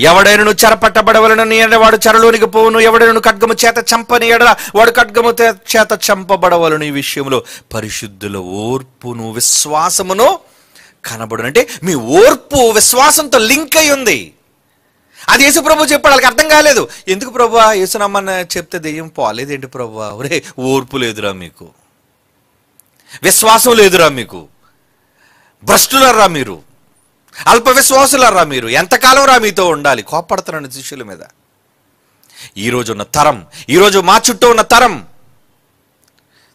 ఎవడైనను చెరపట్టబడవలను వాడు చెరలోనికి పోవును ఎవడైనను ఖడ్గము చేత చంపని ఎడల వాడు ఖడ్గము చేత చంపబడవలను ఈ విషయంలో పరిశుద్ధుల ఓర్పును విశ్వాసమును కనబడును అంటే మీ ఓర్పు విశ్వాసంతో లింక్ అయి ఉంది అది యేసు ప్రభు చెప్పాడు వాళ్ళకి అర్థం కాలేదు ఎందుకు ప్రభు యేసునమ్మని చెప్తే దెయ్యం పోలేదేంటి ప్రభు ఒరే ఓర్పు లేదురా మీకు విశ్వాసం లేదురా మీకు భ్రష్టులరా మీరు అల్ప విశ్వాసులరా మీరు ఎంతకాలం రా మీతో ఉండాలి కోప్పడుతున్నాను శిష్యుల మీద ఈరోజు ఉన్న తరం ఈరోజు మా చుట్టూ ఉన్న తరం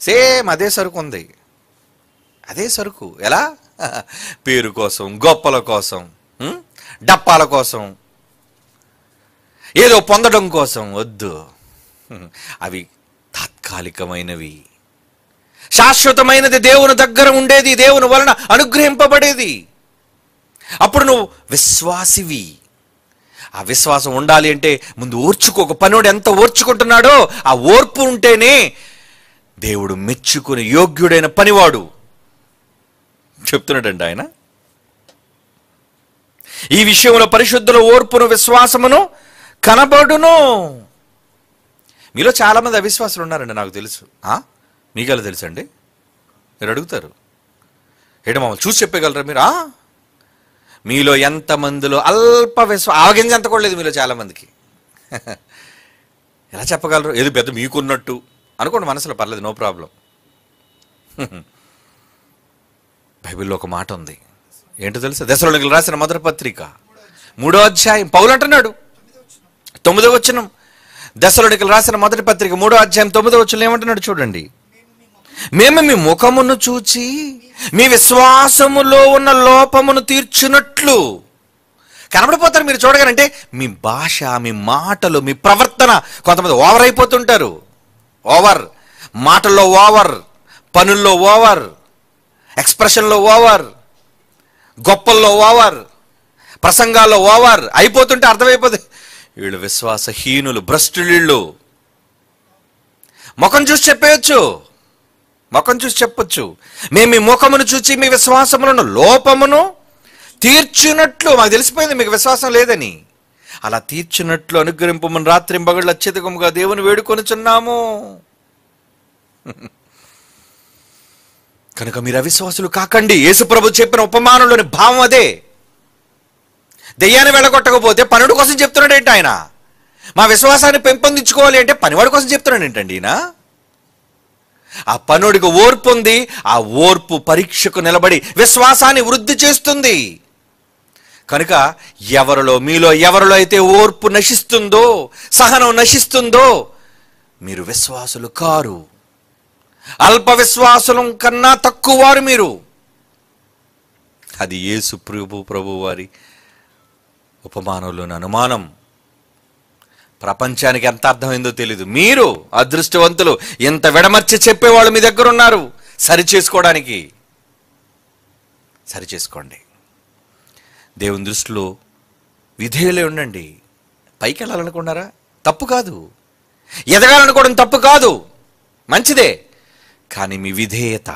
సేమ్ అదే సరుకు ఉంది అదే సరుకు ఎలా పేరు కోసం గొప్పల కోసం డప్పాల కోసం ఏదో పొందడం కోసం వద్దు అవి తాత్కాలికమైనవి శాశ్వతమైనది దేవుని దగ్గర ఉండేది దేవుని వలన అనుగ్రహింపబడేది అప్పుడు నువ్వు విశ్వాసివి ఆ విశ్వాసం ఉండాలి అంటే ముందు ఓర్చుకోక పనుడు ఎంత ఓర్చుకుంటున్నాడో ఆ ఓర్పు ఉంటేనే దేవుడు మెచ్చుకుని యోగ్యుడైన పనివాడు చెప్తున్నాడండి ఆయన ఈ విషయంలో పరిశుద్ధుల ఓర్పును విశ్వాసమును కనబడును మీలో చాలామంది అవిశ్వాసులు ఉన్నారండి నాకు తెలుసు మీకెలా తెలుసు అండి మీరు అడుగుతారు ఏంటి మామూలు చూసి చెప్పగలరా మీరు మీలో ఎంతమందిలో అల్ప విశ్వ ఆగింది ఎంత కూడా లేదు మీలో చాలామందికి ఎలా చెప్పగలరు ఏది పెద్ద మీకున్నట్టు అనుకోండి మనసులో పర్లేదు నో ప్రాబ్లం బైబిల్లో ఒక మాట ఉంది ఏంటో తెలుసా దశలో రాసిన మొదటి పత్రిక మూడో అధ్యాయం పౌలు అంటున్నాడు తొమ్మిదో వచనం దశలోడికి రాసిన మొదటి పత్రిక మూడో అధ్యాయం తొమ్మిదో వచనం ఏమంటున్నాడు చూడండి మేము మీ ముఖమును చూచి మీ విశ్వాసములో ఉన్న లోపమును తీర్చునట్లు కనబడిపోతారు మీరు చూడగానంటే మీ భాష మీ మాటలు మీ ప్రవర్తన కొంతమంది ఓవర్ అయిపోతుంటారు ఓవర్ మాటల్లో ఓవర్ పనుల్లో ఓవర్ ఎక్స్ప్రెషన్లో ఓవర్ గొప్పల్లో ఓవర్ ప్రసంగాల్లో ఓవర్ అయిపోతుంటే అర్థమైపోతుంది వీళ్ళు విశ్వాసహీనులు భ్రష్టులు ముఖం చూసి చెప్పేయచ్చు ముఖం చూసి చెప్పచ్చు మేము మీ ముఖమును చూచి మీ విశ్వాసములను లోపమును తీర్చినట్లు మాకు తెలిసిపోయింది మీకు విశ్వాసం లేదని అలా తీర్చినట్లు అనుగ్రహింపమని బగళ్ళు అత్యధికముగా దేవుని వేడుకొనుచున్నాము కనుక మీరు అవిశ్వాసులు కాకండి యేసుప్రభు చెప్పిన ఉపమానంలోని భావం అదే దెయ్యాన్ని వెళ్ళగొట్టకపోతే పనుడు కోసం చెప్తున్నాడు ఏంటి ఆయన మా విశ్వాసాన్ని పెంపొందించుకోవాలి అంటే పనివాడి కోసం చెప్తున్నాడు ఏంటండి ఈయన ఆ పనుడికి ఓర్పు ఉంది ఆ ఓర్పు పరీక్షకు నిలబడి విశ్వాసాన్ని వృద్ధి చేస్తుంది కనుక ఎవరిలో మీలో ఎవరిలో అయితే ఓర్పు నశిస్తుందో సహనం నశిస్తుందో మీరు విశ్వాసులు కారు అల్ప విశ్వాసులం కన్నా తక్కువ వారు మీరు అది ఏసు ప్రభు ప్రభు వారి ఉపమానంలోని అనుమానం ప్రపంచానికి ఎంత అర్థమైందో తెలీదు మీరు అదృష్టవంతులు ఇంత విడమర్చి చెప్పేవాళ్ళు మీ దగ్గర ఉన్నారు సరి చేసుకోవడానికి సరి చేసుకోండి దేవుని దృష్టిలో విధేయులే ఉండండి పైకి వెళ్ళాలనుకున్నారా తప్పు కాదు ఎదగాలనుకోవడం తప్పు కాదు మంచిదే కానీ మీ విధేయత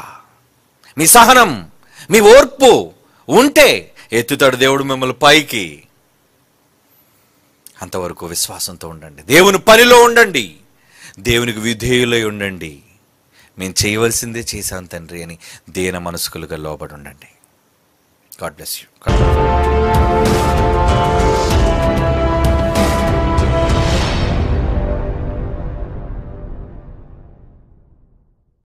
మీ సహనం మీ ఓర్పు ఉంటే ఎత్తుతాడు దేవుడు మిమ్మల్ని పైకి అంతవరకు విశ్వాసంతో ఉండండి దేవుని పనిలో ఉండండి దేవునికి విధేయులై ఉండండి మేము చేయవలసిందే చేశాను తండ్రి అని దేన మనసుకులుగా లోబడి ఉండండి గాడ్ బ్లెస్ యూ